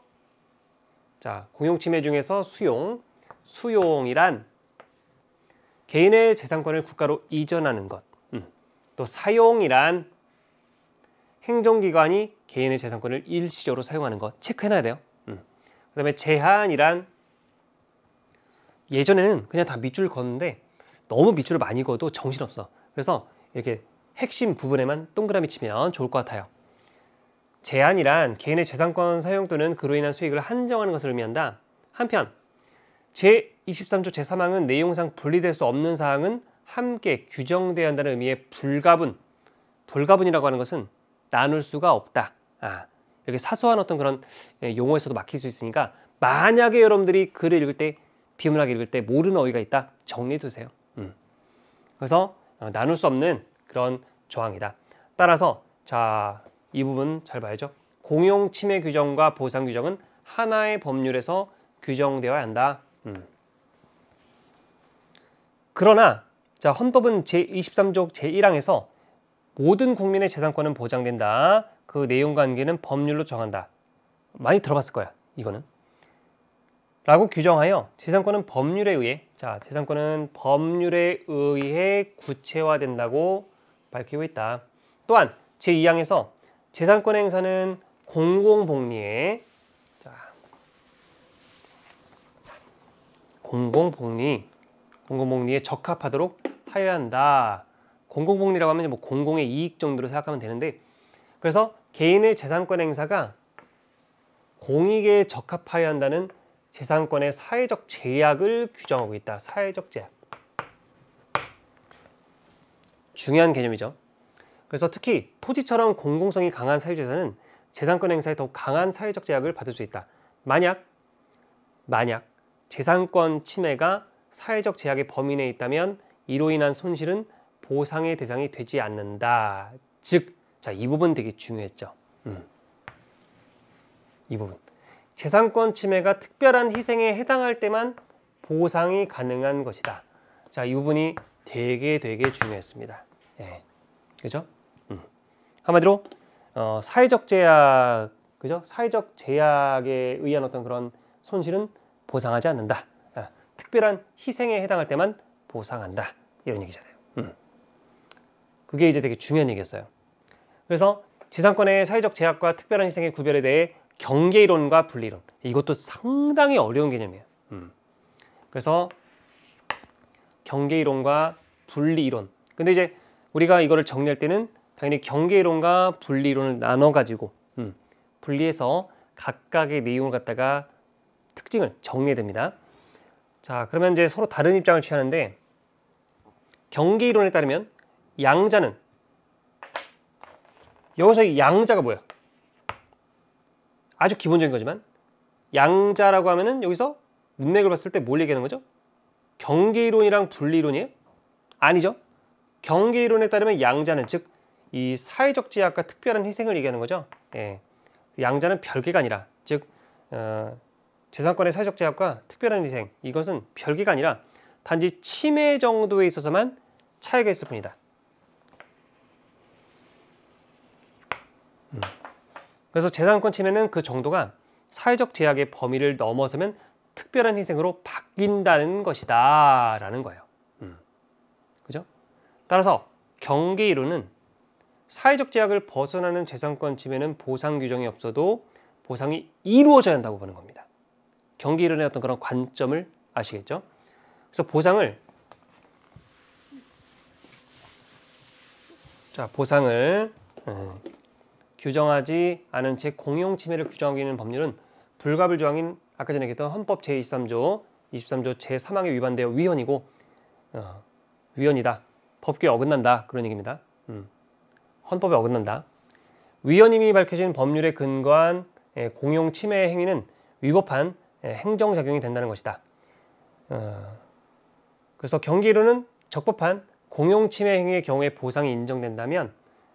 자, 공용 침해 중에서 수용, 수용이란 개인의 재산권을 국가로 이전하는 것, 음. 또 사용이란 행정기관이 개인의 재산권을 일시적으로 사용하는 것 체크해놔야 돼요. 음. 그 다음에 제한이란 예전에는 그냥 다 밑줄 걷는데 너무 밑줄을 많이 걷어도 정신없어. 그래서 이렇게 핵심 부분에만 동그라미 치면 좋을 것 같아요. 제한이란 개인의 재산권 사용 또는 그로 인한 수익을 한정하는 것을 의미한다. 한편 제 23조 제3항은 내용상 분리될 수 없는 사항은 함께 규정돼야 한다는 의미의 불가분, 불가분이라고 하는 것은 나눌 수가 없다. 아, 이렇게 사소한 어떤 그런 예, 용어에서도 막힐 수 있으니까 만약에 여러분들이 글을 읽을 때비문학게 읽을 때 모르는 어휘가 있다 정리해 두세요. 음. 그래서 어, 나눌 수 없는 그런 조항이다. 따라서 자 이 부분 잘 봐야죠. 공용 침해 규정과 보상 규정은 하나의 법률에서 규정되어야 한다. 음. 그러나 자 헌법은 제23조 제1항에서 모든 국민의 재산권은 보장된다. 그 내용 관계는 법률로 정한다. 많이 들어봤을 거야. 이거는. 라고 규정하여 재산권은 법률에 의해 자 재산권은 법률에 의해 구체화된다고 밝히고 있다. 또한 제2항에서 재산권 행사는 공공복리에 자 공공복리 공공복리에 적합하도록 하여한다. 야 공공복리라고 하면 뭐 공공의 이익 정도로 생각하면 되는데 그래서 개인의 재산권 행사가 공익에 적합하여야 한다는 재산권의 사회적 제약을 규정하고 있다. 사회적 제약. 중요한 개념이죠. 그래서 특히 토지처럼 공공성이 강한 사유재산은 재산권 행사에 더 강한 사회적 제약을 받을 수 있다. 만약 만약 재산권 침해가 사회적 제약의 범위 내에 있다면 이로 인한 손실은 보상의 대상이 되지 않는다. 즉, 자, 이 부분 되게 중요했죠. 음. 이 부분. 재산권 침해가 특별한 희생에 해당할 때만 보상이 가능한 것이다. 자, 이 부분이 되게 되게 중요했습니다. 예. 그죠? 음. 한마디로, 어, 사회적 제약, 그죠? 사회적 제약에 의한 어떤 그런 손실은 보상하지 않는다. 특별한 희생에 해당할 때만 보상한다. 이런 얘기잖아요. 음. 그게 이제 되게 중요한 얘기였어요. 그래서 재산권의 사회적 제약과 특별한 희생의 구별에 대해 경계이론과 분리론 이것도 상당히 어려운 개념이에요. 음. 그래서 경계이론과 분리이론 근데 이제 우리가 이거를 정리할 때는 당연히 경계이론과 분리이론을 나눠 가지고 음, 분리해서 각각의 내용을 갖다가 특징을 정리해야 됩니다. 자 그러면 이제 서로 다른 입장을 취하는데 경계 이론에 따르면 양자는 여기서 이 양자가 뭐야? 아주 기본적인 거지만 양자라고 하면은 여기서 문맥을 봤을 때 뭘 얘기하는 거죠? 경계 이론이랑 분리 이론이에요? 아니죠. 경계 이론에 따르면 양자는 즉 이 사회적 제약과 특별한 희생을 얘기하는 거죠. 예. 양자는 별개가 아니라 즉 어, 재산권의 사회적 제약과 특별한 희생 이것은 별개가 아니라 단지 침해 정도에 있어서만 차이가 있을 뿐이다. 음. 그래서 재산권 침해는 그 정도가 사회적 제약의 범위를 넘어서면 특별한 희생으로 바뀐다는 것이다 라는 거예요. 음. 그죠? 따라서 경계이론은 사회적 제약을 벗어나는 재산권 침해는 보상 규정이 없어도 보상이 이루어져야 한다고 보는 겁니다. 경기 이론의 어떤 그런 관점을 아시겠죠? 그래서 보상을 자 보상을 음, 규정하지 않은 제 공용 침해를 규정하기는 법률은 불가불 조항인 아까 전에 얘기했던 헌법 제23조 23조 제3항에 위반되어 위헌이고 어, 위헌이다. 법규에 어긋난다. 그런 얘기입니다. 음, 헌법에 어긋난다. 위헌임이 밝혀진 법률에 근거한 예, 공용 침해 행위는 위법한 예, 행정작용이 된다는 것이다. 어, 그래서 경기로는 적법한 공용침해 행위의 경우에 보상이 인정된다면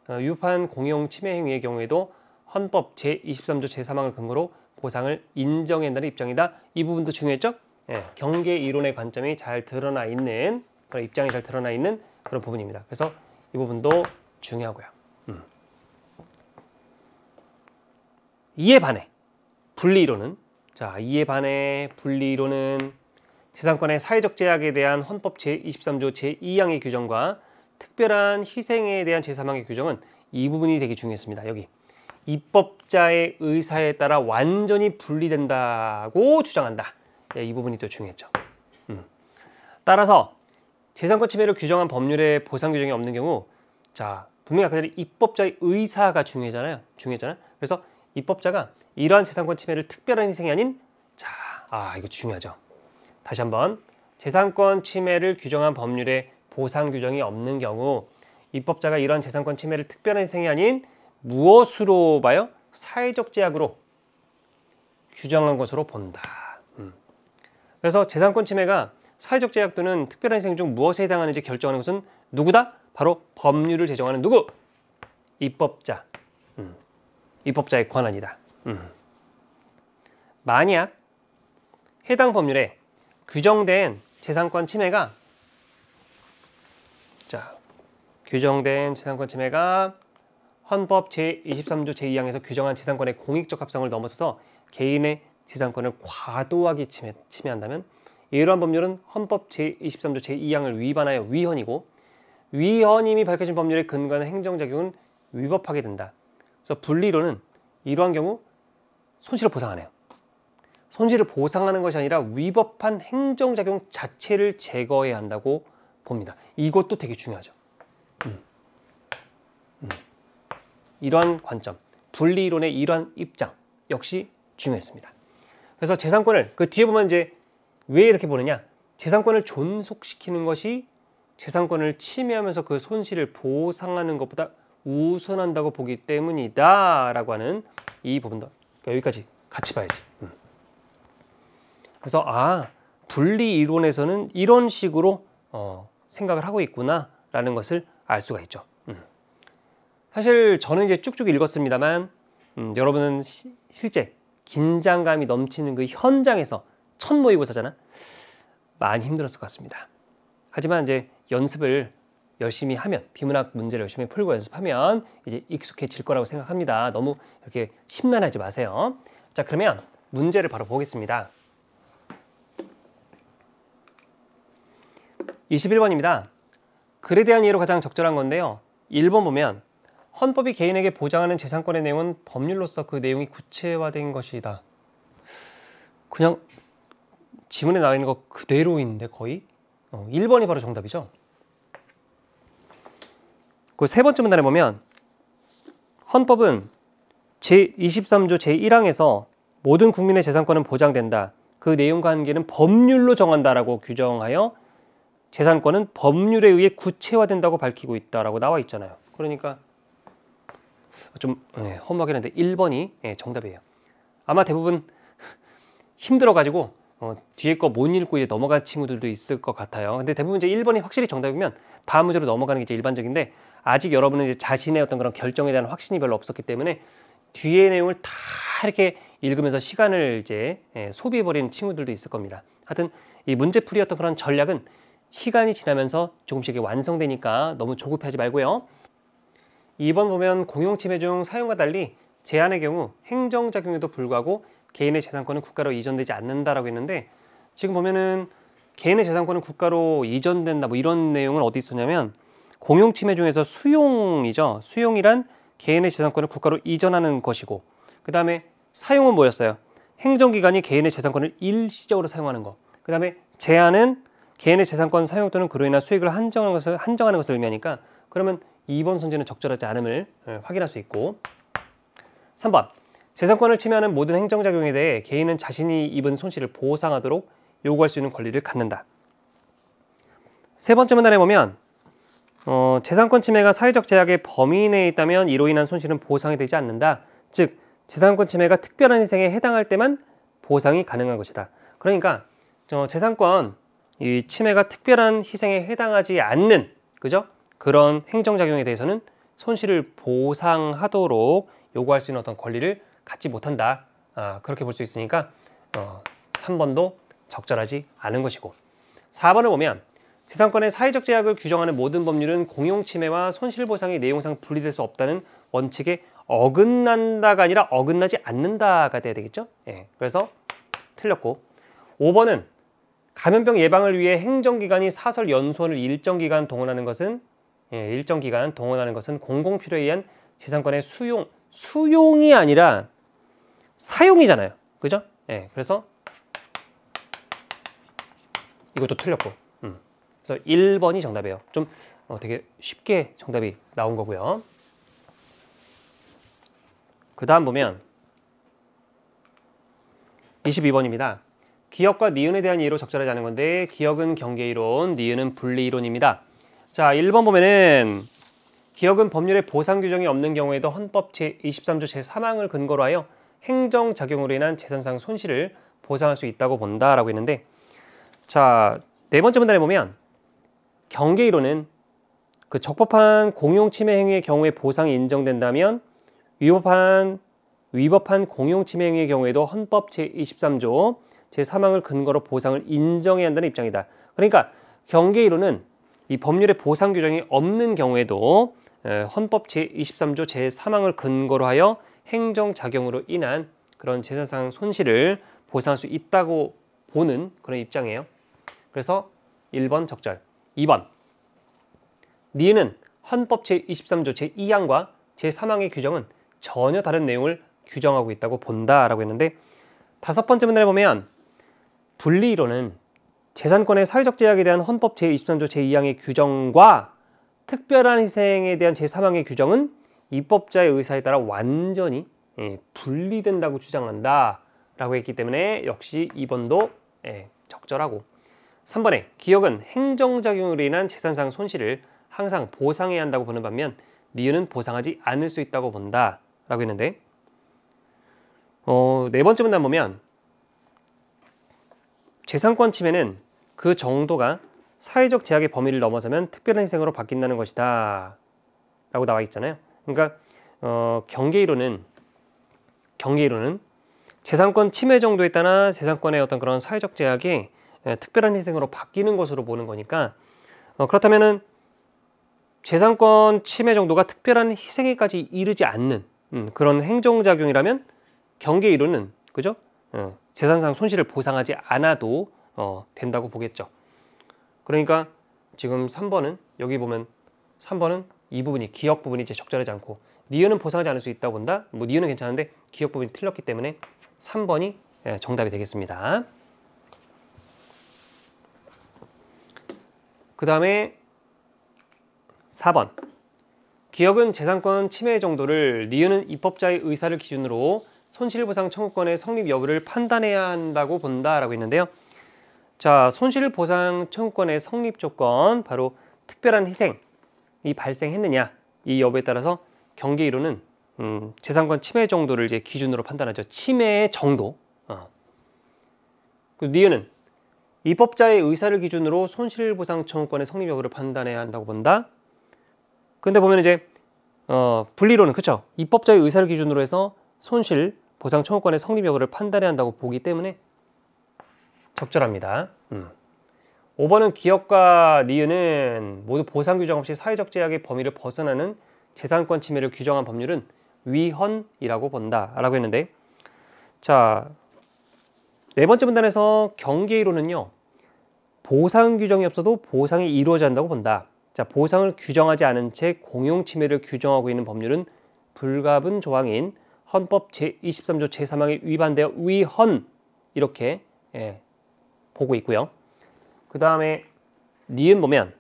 어, 유판 공용침해 행위의 경우에도 헌법 제23조 제3항을 근거로 보상을 인정한다는 입장이다. 이 부분도 중요했죠? 예, 경계 이론의 관점이 잘 드러나 있는 그런 입장이 잘 드러나 있는 그런 부분입니다. 그래서 이 부분도 중요하고요. 음. 이에 반해 분리 이론은 자, 이에 반해 분리론은 재산권의 사회적 제약에 대한 헌법 제23조 제2항의 규정과 특별한 희생에 대한 제3항의 규정은 이 부분이 되게 중요했습니다. 여기 입법자의 의사에 따라 완전히 분리된다고 주장한다. 예, 이 부분이 또 중요했죠. 음. 따라서 재산권 침해를 규정한 법률에 보상 규정이 없는 경우 자 분명히 아까 전에 입법자의 의사가 중요하잖아요. 중요했잖아요. 그래서 입법자가 이러한 재산권 침해를 특별한 희생이 아닌 자, 아 이거 중요하죠. 다시 한번 재산권 침해를 규정한 법률에 보상 규정이 없는 경우 입법자가 이러한 재산권 침해를 특별한 희생이 아닌 무엇으로 봐요? 사회적 제약으로 규정한 것으로 본다. 음. 그래서 재산권 침해가 사회적 제약 또는 특별한 희생 중 무엇에 해당하는지 결정하는 것은 누구다? 바로 법률을 제정하는 누구? 입법자. 음. 입법자의 권한이다. 음. 만약 해당 법률에 규정된 재산권 침해가 자 규정된 재산권 침해가 헌법 제23조 제2항에서 규정한 재산권의 공익적 합성을 넘어서서 개인의 재산권을 과도하게 침해, 침해한다면 이러한 법률은 헌법 제23조 제2항을 위반하여 위헌이고 위헌임이 밝혀진 법률에 근거한 행정작용은 위법하게 된다. 그래서 분리로는 이러한 경우 손실을 보상하네요. 손실을 보상하는 것이 아니라 위법한 행정작용 자체를 제거해야 한다고 봅니다. 이것도 되게 중요하죠. 음. 음. 이러한 관점, 분리이론의 이러한 입장 역시 중요했습니다. 그래서 재산권을 그 뒤에 보면 이제 왜 이렇게 보느냐 재산권을 존속시키는 것이 재산권을 침해하면서 그 손실을 보상하는 것보다 우선한다고 보기 때문이다 라고 하는 이 부분도 그러니까 여기까지 같이 봐야지. 음. 그래서 아 분리 이론에서는 이런 식으로 어, 생각을 하고 있구나라는 것을 알 수가 있죠. 음. 사실 저는 이제 쭉쭉 읽었습니다만 음, 여러분은 시, 실제 긴장감이 넘치는 그 현장에서 첫 모의고사잖아 많이 힘들었을 것 같습니다. 하지만 이제 연습을 열심히 하면 비문학 문제를 열심히 풀고 연습하면 이제 익숙해질 거라고 생각합니다. 너무 이렇게 심란하지 마세요. 자 그러면 문제를 바로 보겠습니다. 21번입니다. 글에 대한 이해로 가장 적절한 건데요. 1번 보면 헌법이 개인에게 보장하는 재산권의 내용은 법률로서 그 내용이 구체화된 것이다. 그냥 지문에 나와 있는 거 그대로인데 거의 어, 1번이 바로 정답이죠. 그세 번째 문단에 보면 헌법은 제23조 제1항에서 모든 국민의 재산권은 보장된다. 그 내용과 한계는 법률로 정한다라고 규정하여 재산권은 법률에 의해 구체화된다고 밝히고 있다라고 나와 있잖아요. 그러니까 좀 네, 허무하긴 한데 1번이 네, 예, 정답이에요. 아마 대부분 힘들어가지고 어, 뒤에 거 못 읽고 이제 넘어간 친구들도 있을 것 같아요. 근데 대부분 이제 1번이 확실히 정답이면 다음 문제로 넘어가는 게 이제 일반적인데 아직 여러분은 이제 자신의 어떤 그런 결정에 대한 확신이 별로 없었기 때문에 뒤에 내용을 다 이렇게 읽으면서 시간을 이제 예, 소비해 버리는 친구들도 있을 겁니다. 하여튼 이 문제풀이 였던 그런 전략은 시간이 지나면서 조금씩 완성되니까 너무 조급해하지 말고요. 2번 보면 공용침해 중 사용과 달리 제한의 경우 행정작용에도 불구하고 개인의 재산권은 국가로 이전되지 않는다라고 했는데 지금 보면은 개인의 재산권은 국가로 이전된다 뭐 이런 내용은 어디 있었냐면 공용 침해 중에서 수용이죠. 수용이란 개인의 재산권을 국가로 이전하는 것이고 그 다음에 사용은 뭐였어요? 행정기관이 개인의 재산권을 일시적으로 사용하는 것. 그 다음에 제한은 개인의 재산권 사용 또는 그로 인한 수익을 한정하는 것을, 한정하는 것을 의미하니까 그러면 2번 선지는 적절하지 않음을 예, 확인할 수 있고 3번 재산권을 침해하는 모든 행정작용에 대해 개인은 자신이 입은 손실을 보상하도록 요구할 수 있는 권리를 갖는다. 세 번째 문단에 보면 어, 재산권 침해가 사회적 제약의 범위 내에 있다면 이로 인한 손실은 보상이 되지 않는다. 즉 재산권 침해가 특별한 희생에 해당할 때만 보상이 가능한 것이다. 그러니까 어, 재산권 이 침해가 특별한 희생에 해당하지 않는 그죠? 그런 행정작용에 대해서는 손실을 보상하도록 요구할 수 있는 어떤 권리를 갖지 못한다. 아, 그렇게 볼 수 있으니까 어, 3번도 적절하지 않은 것이고 4번을 보면 재산권의 사회적 제약을 규정하는 모든 법률은 공용 침해와 손실보상의 내용상 분리될 수 없다는 원칙에 어긋난다가 아니라 어긋나지 않는다가 돼야 되겠죠? 예, 그래서 틀렸고 5번은 감염병 예방을 위해 행정기관이 사설 연수원을 일정 기간 동원하는 것은 예, 일정 기간 동원하는 것은 공공필요에 의한 재산권의 수용 수용이 아니라 사용이잖아요. 그죠? 예, 그래서 이것도 틀렸고 그래서 1번이 정답이에요. 좀 어, 되게 쉽게 정답이 나온 거고요. 그 다음 보면 22번입니다. 기억과 니은에 대한 예로 적절하지 않은 건데 기억은 경계이론, 니은은 분리이론입니다. 자, 1번 보면은 기억은 법률에 보상 규정이 없는 경우에도 헌법 제23조 제3항을 근거로 하여 행정작용으로 인한 재산상 손실을 보상할 수 있다고 본다라고 했는데 자, 네 번째 문단에 보면 경계이론은 그 적법한 공용 침해 행위의 경우에 보상이 인정된다면 위법한 위법한 공용 침해 행위의 경우에도 헌법 제23조 제3항을 근거로 보상을 인정해야 한다는 입장이다. 그러니까 경계이론은 이 법률의 보상 규정이 없는 경우에도 헌법 제23조 제3항을 근거로 하여 행정작용으로 인한 그런 재산상 손실을 보상할 수 있다고 보는 그런 입장이에요. 그래서 1번 적절. 2번 니은은 헌법 제23조 제2항과 제3항의 규정은 전혀 다른 내용을 규정하고 있다고 본다라고 했는데 다섯 번째 문제를 보면 분리이론은 재산권의 사회적 제약에 대한 헌법 제23조 제2항의 규정과 특별한 희생에 대한 제3항의 규정은 입법자의 의사에 따라 완전히 예, 분리된다고 주장한다라고 했기 때문에 역시 2번도 예, 적절하고 3번에 기억은 행정작용으로 인한 재산상 손실을 항상 보상해야 한다고 보는 반면 미유는 보상하지 않을 수 있다고 본다 라고 했는데 어, 네 번째 문단 보면 재산권 침해는 그 정도가 사회적 제약의 범위를 넘어서면 특별한 희생으로 바뀐다는 것이다 라고 나와 있잖아요 그러니까 어, 경계이론은 경계이론은 재산권 침해 정도에 따라 재산권의 어떤 그런 사회적 제약이 예, 특별한 희생으로 바뀌는 것으로 보는 거니까 어, 그렇다면은 재산권 침해 정도가 특별한 희생에까지 이르지 않는 음, 그런 행정작용이라면 경계 이론은 그죠? 어, 재산상 손실을 보상하지 않아도 어, 된다고 보겠죠. 그러니까 지금 3번은 여기 보면 3번은 이 부분이 기억 부분이 이제 적절하지 않고 니은은 보상하지 않을 수 있다고 본다. 뭐 니은은 괜찮은데 기억 부분이 틀렸기 때문에 3번이 예, 정답이 되겠습니다. 그 다음에 4번 기업은 재산권 침해 정도를 니은은 입법자의 의사를 기준으로 손실보상 청구권의 성립 여부를 판단해야 한다고 본다라고 했는데요 자, 손실보상 청구권의 성립 조건 바로 특별한 희생이 발생했느냐 이 여부에 따라서 경계 이론은 음, 재산권 침해 정도를 이제 기준으로 판단하죠. 침해 정도. 어. 그 니은은 입법자의 의사를 기준으로 손실보상 청구권의 성립 여부를 판단해야 한다고 본다. 근데 보면 이제 어, 분리론은 그렇죠. 입법자의 의사를 기준으로 해서 손실 보상 청구권의 성립 여부를 판단해야 한다고 보기 때문에 적절합니다. 음. 5번은 기업과 니은은 모두 보상 규정 없이 사회적 제약의 범위를 벗어나는 재산권 침해를 규정한 법률은 위헌이라고 본다 라고 했는데 자 네 번째 문단에서 경계이론은요 보상 규정이 없어도 보상이 이루어져야 한다고 본다. 자, 보상을 규정하지 않은 채 공용 침해를 규정하고 있는 법률은 불가분 조항인 헌법 제23조 제3항에 위반되어 위헌 이렇게 예, 보고 있고요. 그 다음에 니은 보면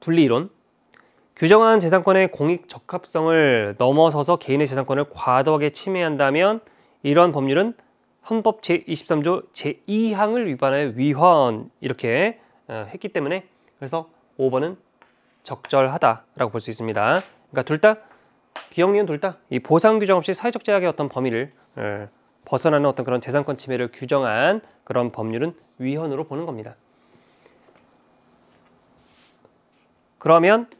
분리이론 규정한 재산권의 공익 적합성을 넘어서서 개인의 재산권을 과도하게 침해한다면 이런 법률은 헌법 제23조 제2항을 위반하여 위헌 이렇게 어, 했기 때문에 그래서 5번은 적절하다라고 볼 수 있습니다. 그러니까 둘다 기억리는 둘다 이 보상 규정 없이 사회적 제약의 어떤 범위를 어, 벗어나는 어떤 그런 재산권 침해를 규정한 그런 법률은 위헌으로 보는 겁니다. 그러면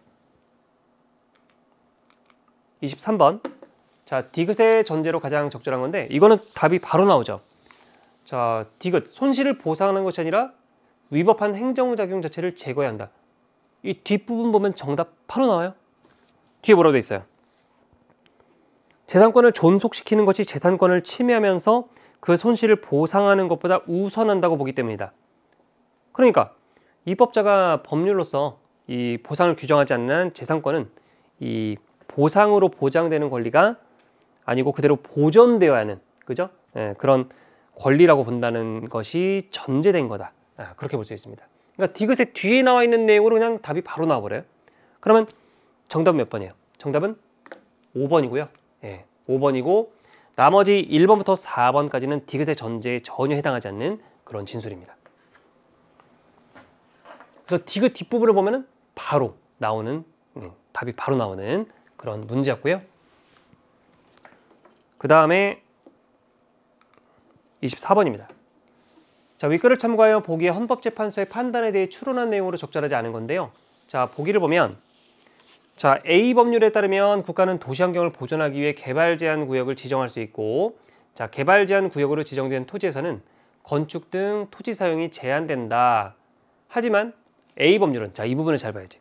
23번 자, 디귿의 전제로 가장 적절한 건데 이거는 답이 바로 나오죠. 자, 디귿 손실을 보상하는 것이 아니라 위법한 행정작용 자체를 제거해야 한다. 이 뒷부분 보면 정답 바로 나와요. 뒤에 뭐라고 돼 있어요? 재산권을 존속시키는 것이 재산권을 침해하면서 그 손실을 보상하는 것보다 우선한다고 보기 때문이다. 그러니까 입법자가 법률로서 이 보상을 규정하지 않는 재산권은 이 보상으로 보장되는 권리가 아니고 그대로 보존되어야 하는 그죠? 예, 그런 권리라고 본다는 것이 전제된 거다. 아, 그렇게 볼 수 있습니다. 그러니까 디귿의 뒤에 나와 있는 내용으로 그냥 답이 바로 나와버려요. 그러면 정답 은몇 번이에요? 정답은 5번이고요. 예, 5번이고 나머지 1번부터 4번까지는 디귿의 전제에 전혀 해당하지 않는 그런 진술입니다. 그래서 디귿 뒷부분을 보면 바로 나오는 음, 답이 바로 나오는 그런 문제였고요. 그 다음에 24번입니다. 자, 윗글을 참고하여 보기의 헌법재판소의 판단에 대해 추론한 내용으로 적절하지 않은 건데요. 자, 보기를 보면 자, A 법률에 따르면 국가는 도시 환경을 보존하기 위해 개발 제한 구역을 지정할 수 있고 자, 개발 제한 구역으로 지정된 토지에서는 건축 등 토지 사용이 제한된다. 하지만 A 법률은 자, 이 부분을 잘 봐야지.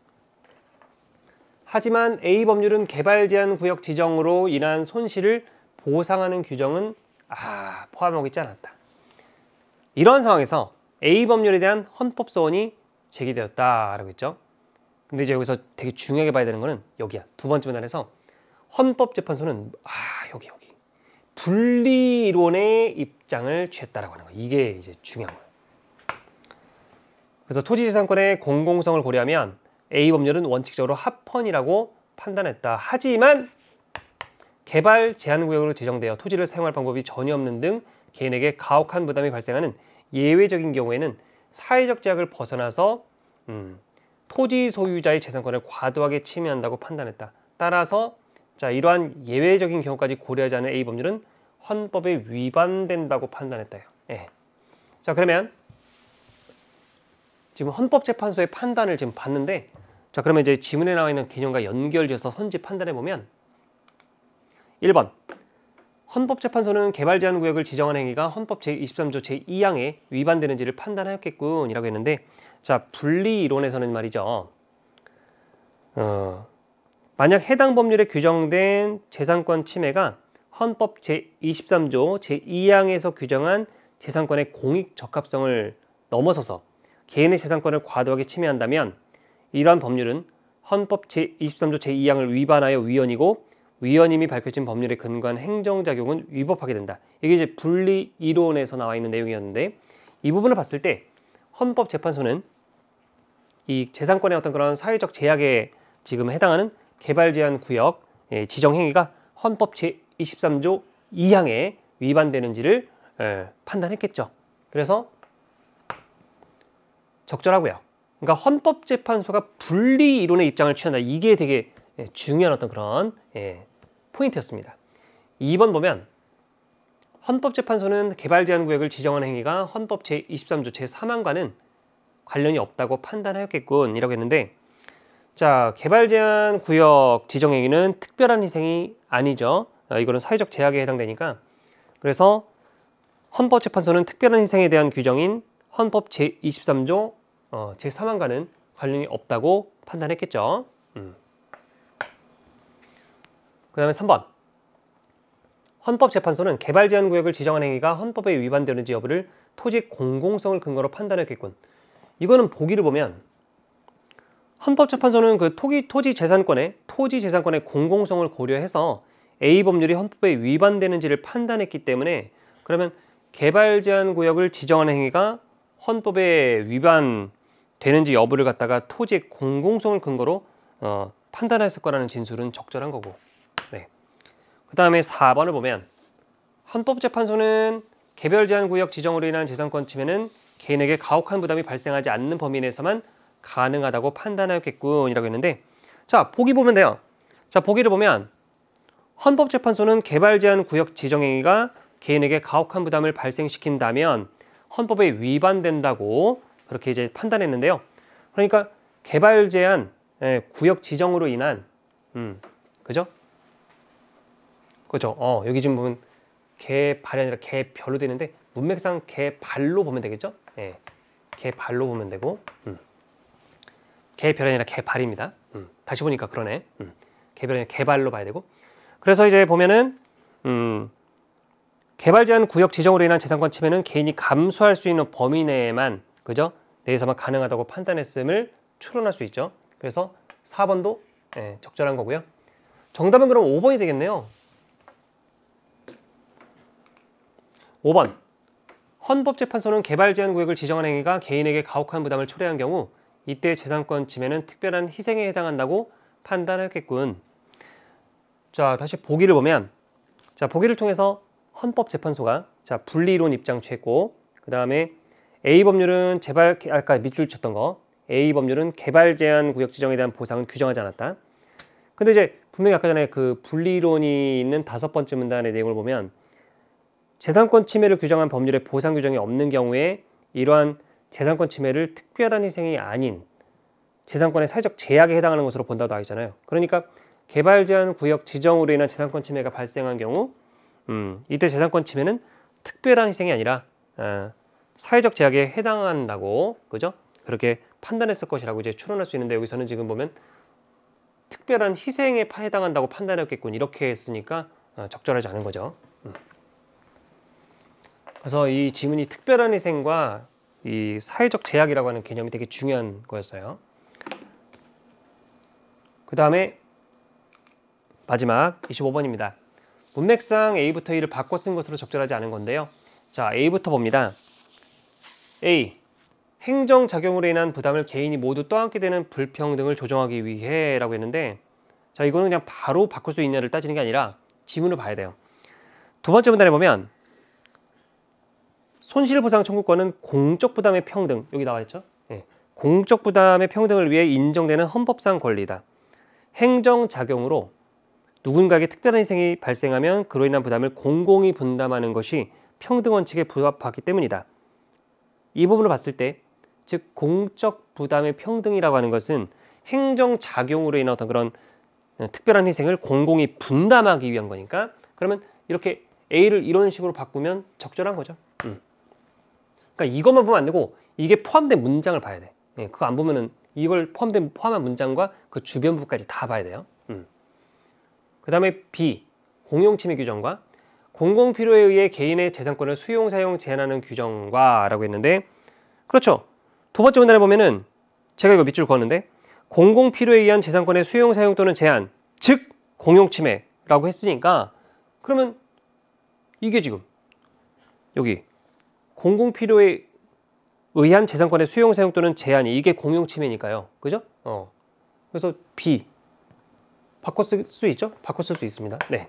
하지만 A 법률은 개발 제한 구역 지정으로 인한 손실을 보상하는 규정은 아, 포함하고 있지 않았다. 이런 상황에서 A 법률에 대한 헌법 소원이 제기되었다라고 했죠. 근데 이제 여기서 되게 중요하게 봐야 되는 거는 여기야. 두 번째 문단에서 헌법재판소는 아, 여기 여기. 분리론의 이 입장을 취했다라고 하는 거. 이게 이제 중요한 거예요. 그래서 토지재산권의 공공성을 고려하면 A 법률은 원칙적으로 합헌이라고 판단했다. 하지만 개발 제한 구역으로 지정되어 토지를 사용할 방법이 전혀 없는 등 개인에게 가혹한 부담이 발생하는 예외적인 경우에는 사회적 제약을 벗어나서 음, 토지 소유자의 재산권을 과도하게 침해한다고 판단했다. 따라서 자 이러한 예외적인 경우까지 고려하지 않은 A 법률은 헌법에 위반된다고 판단했다 예. 자 그러면 지금 헌법재판소의 판단을 지금 봤는데 자 그러면 이제 지문에 나와 있는 개념과 연결어서 선지 판단해 보면 1번 헌법재판소는 개발 제한 구역을 지정한 행위가 헌법 제23조 제2항에 위반되는지를 판단하였겠군 이라고 했는데 자 분리 이론에서는 말이죠 어, 만약 해당 법률에 규정된 재산권 침해가 헌법 제23조 제2항에서 규정한 재산권의 공익 적합성을 넘어서서 개인의 재산권을 과도하게 침해한다면 이러한 법률은 헌법 제23조 제2항을 위반하여 위헌이고 위원님이 밝혀진 법률의근간 행정작용은 위법하게 된다. 이게 이제 분리 이론에서 나와 있는 내용이었는데 이 부분을 봤을 때 헌법재판소는 이 재산권의 어떤 그런 사회적 제약에 지금 해당하는 개발 제한 구역 예, 지정 행위가 헌법 제23조 2항에 위반되는지를 예, 판단했겠죠. 그래서 적절하고요. 그러니까 헌법재판소가 분리 이론의 입장을 취한다. 이게 되게 예, 중요한 어떤 그런 예, 포인트였습니다. 2번 보면 헌법재판소는 개발 제한 구역을 지정한 행위가 헌법 제23조 제3항과는 관련이 없다고 판단하였겠군 이라고 했는데 자 개발 제한 구역 지정 행위는 특별한 희생이 아니죠. 어, 이거는 사회적 제약에 해당되니까 그래서 헌법재판소는 특별한 희생에 대한 규정인 헌법 제23조 어, 제3항과는 관련이 없다고 판단했겠죠. 음. 그 다음에 3번 헌법재판소는 개발 제한 구역을 지정한 행위가 헌법에 위반되는지 여부를 토지 공공성을 근거로 판단했겠군. 이거는 보기를 보면 헌법재판소는 그 토기, 토지 재산권의 토지 재산권의 공공성을 고려해서 A 법률이 헌법에 위반되는지를 판단했기 때문에 그러면 개발 제한 구역을 지정한 행위가 헌법에 위반되는지 여부를 갖다가 토지 의 공공성을 근거로 어, 판단했을 거라는 진술은 적절한 거고. 그 다음에 4번을 보면 헌법재판소는 개별 제한 구역 지정으로 인한 재산권 침해는 개인에게 가혹한 부담이 발생하지 않는 범위 내에서만 가능하다고 판단하였겠군이라고 했는데 자 보기 보면 돼요. 자 보기를 보면 헌법재판소는 개발 제한 구역 지정 행위가 개인에게 가혹한 부담을 발생시킨다면 헌법에 위반된다고 그렇게 이제 판단했는데요. 그러니까 개발 제한 예, 구역 지정으로 인한 음 그죠? 그죠? 렇 어, 여기 지금 보면 개발이 아니라 개별로 되는데 문맥상 개발로 보면 되겠죠? 예. 개발로 보면 되고 음. 개별이 아니라 개발입니다. 음. 다시 보니까 그러네. 음. 개별이 아니라 개발로 봐야 되고 그래서 이제 보면은 음, 개발 제한 구역 지정으로 인한 재산권 침해는 개인이 감수할 수 있는 범위 내에만 그죠? 내에서만 가능하다고 판단했음을 추론할 수 있죠. 그래서 4번도 예, 적절한 거고요. 정답은 그럼 5번이 되겠네요. 5번 헌법재판소는 개발 제한 구역을 지정한 행위가 개인에게 가혹한 부담을 초래한 경우 이때 재산권 침해는 특별한 희생에 해당한다고 판단했겠군. 자 다시 보기를 보면 자 보기를 통해서 헌법재판소가 자 분리론 이 입장 취했고 그 다음에 A 법률은 재발 아까 밑줄 쳤던 거 A 법률은 개발 제한 구역 지정에 대한 보상은 규정하지 않았다. 근데 이제 분명히 아까 전에 그 분리론이 이 있는 다섯 번째 문단의 내용을 보면 재산권 침해를 규정한 법률에 보상 규정이 없는 경우에 이러한 재산권 침해를 특별한 희생이 아닌 재산권의 사회적 제약에 해당하는 것으로 본다고 하잖아요. 그러니까 개발 제한 구역 지정으로 인한 재산권 침해가 발생한 경우 음, 이때 재산권 침해는 특별한 희생이 아니라 어, 사회적 제약에 해당한다고 그죠? 그렇게 판단했을 것이라고 이제 추론할 수 있는데 여기서는 지금 보면 특별한 희생에 해당한다고 판단했겠군 이렇게 했으니까 어, 적절하지 않은 거죠. 그래서 이 지문이 특별한 희생과 이 사회적 제약이라고 하는 개념이 되게 중요한 거였어요. 그 다음에 마지막 25번입니다. 문맥상 A부터 E를 바꿔 쓴 것으로 적절하지 않은 건데요. 자, A부터 봅니다. A. 행정작용으로 인한 부담을 개인이 모두 떠안게 되는 불평등을 조정하기 위해 라고 했는데 자, 이거는 그냥 바로 바꿀 수 있냐를 따지는 게 아니라 지문을 봐야 돼요. 두 번째 문단에 보면 손실보상 청구권은 공적 부담의 평등 여기 나와 있죠. 예. 공적 부담의 평등을 위해 인정되는 헌법상 권리다. 행정 작용으로 누군가에게 특별한 희생이 발생하면 그로 인한 부담을 공공이 분담하는 것이 평등 원칙에 부합하기 때문이다. 이 부분을 봤을 때, 즉 공적 부담의 평등이라고 하는 것은 행정 작용으로 인한 어떤 그런 특별한 희생을 공공이 분담하기 위한 거니까 그러면 이렇게 A를 이런 식으로 바꾸면 적절한 거죠. 그러니까 이것만 보면 안 되고 이게 포함된 문장을 봐야 돼. 예, 그거 안 보면은 이걸 포함된 포함한 문장과 그 주변부까지 다 봐야 돼요. 음. 그다음에 B 공용 침해 규정과 공공 필요에 의해 개인의 재산권을 수용 사용 제한하는 규정과라고 했는데 그렇죠. 두 번째 문단에 보면은 제가 이거 밑줄 그었는데 공공 필요에 의한 재산권의 수용 사용 또는 제한 즉 공용 침해라고 했으니까 그러면 이게 지금 여기 공공 필요에 의한 재산권의 수용 사용 또는 제한이 이게 공용 침해니까요. 그죠? 어. 그래서 B 바꿔 쓸 수 있죠? 바꿔 쓸 수 있습니다. 네.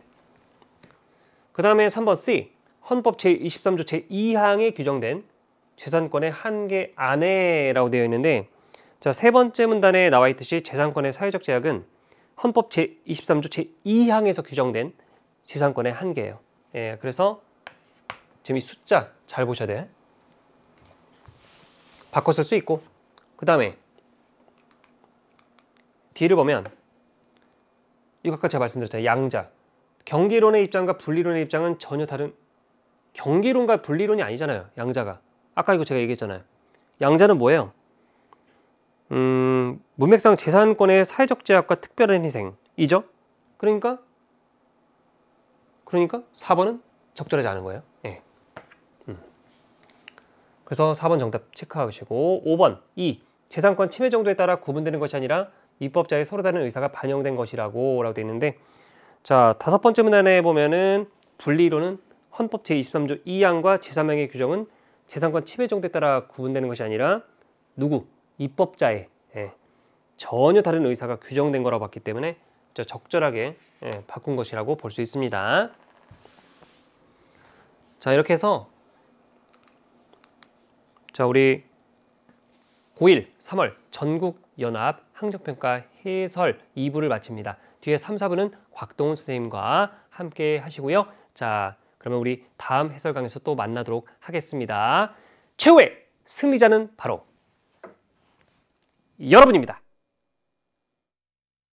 그 다음에 3번 C 헌법 제23조 제2항에 규정된 재산권의 한계 안에라고 되어 있는데 자 세 번째 문단에 나와 있듯이 재산권의 사회적 제약은 헌법 제23조 제2항에서 규정된 재산권의 한계예요. 예, 그래서 지금 이 숫자 잘 보셔야 돼바꿨을수 있고 그 다음에 뒤를 보면 이거 아까 제가 말씀드렸잖아요 양자 경기론의 입장과 분리론의 입장은 전혀 다른 경기론과 분리론이 아니잖아요 양자가 아까 이거 제가 얘기했잖아요 양자는 뭐예요? 음, 문맥상 재산권의 사회적 제약과 특별한 희생이죠 그러니까 그러니까 4번은 적절하지 않은 거예요 그래서 4번 정답 체크하시고 5번 2. 재산권 침해 정도에 따라 구분되는 것이 아니라 입법자의 서로 다른 의사가 반영된 것이라고 라고 되어 있는데 자 다섯 번째 문안에 보면은 분리로는 헌법 제23조 2항과 제3항의 규정은 재산권 침해 정도에 따라 구분되는 것이 아니라 누구? 입법자의 예, 전혀 다른 의사가 규정된 거라고 봤기 때문에 적절하게 예, 바꾼 것이라고 볼 수 있습니다. 자 이렇게 해서 자, 우리 고1 3월 전국 연합 학력평가 해설 2부를 마칩니다. 뒤에 3, 4부는 곽동훈 선생님과 함께 하시고요. 자, 그러면 우리 다음 해설 강에서 또 만나도록 하겠습니다. 최후의 승리자는 바로 여러분입니다.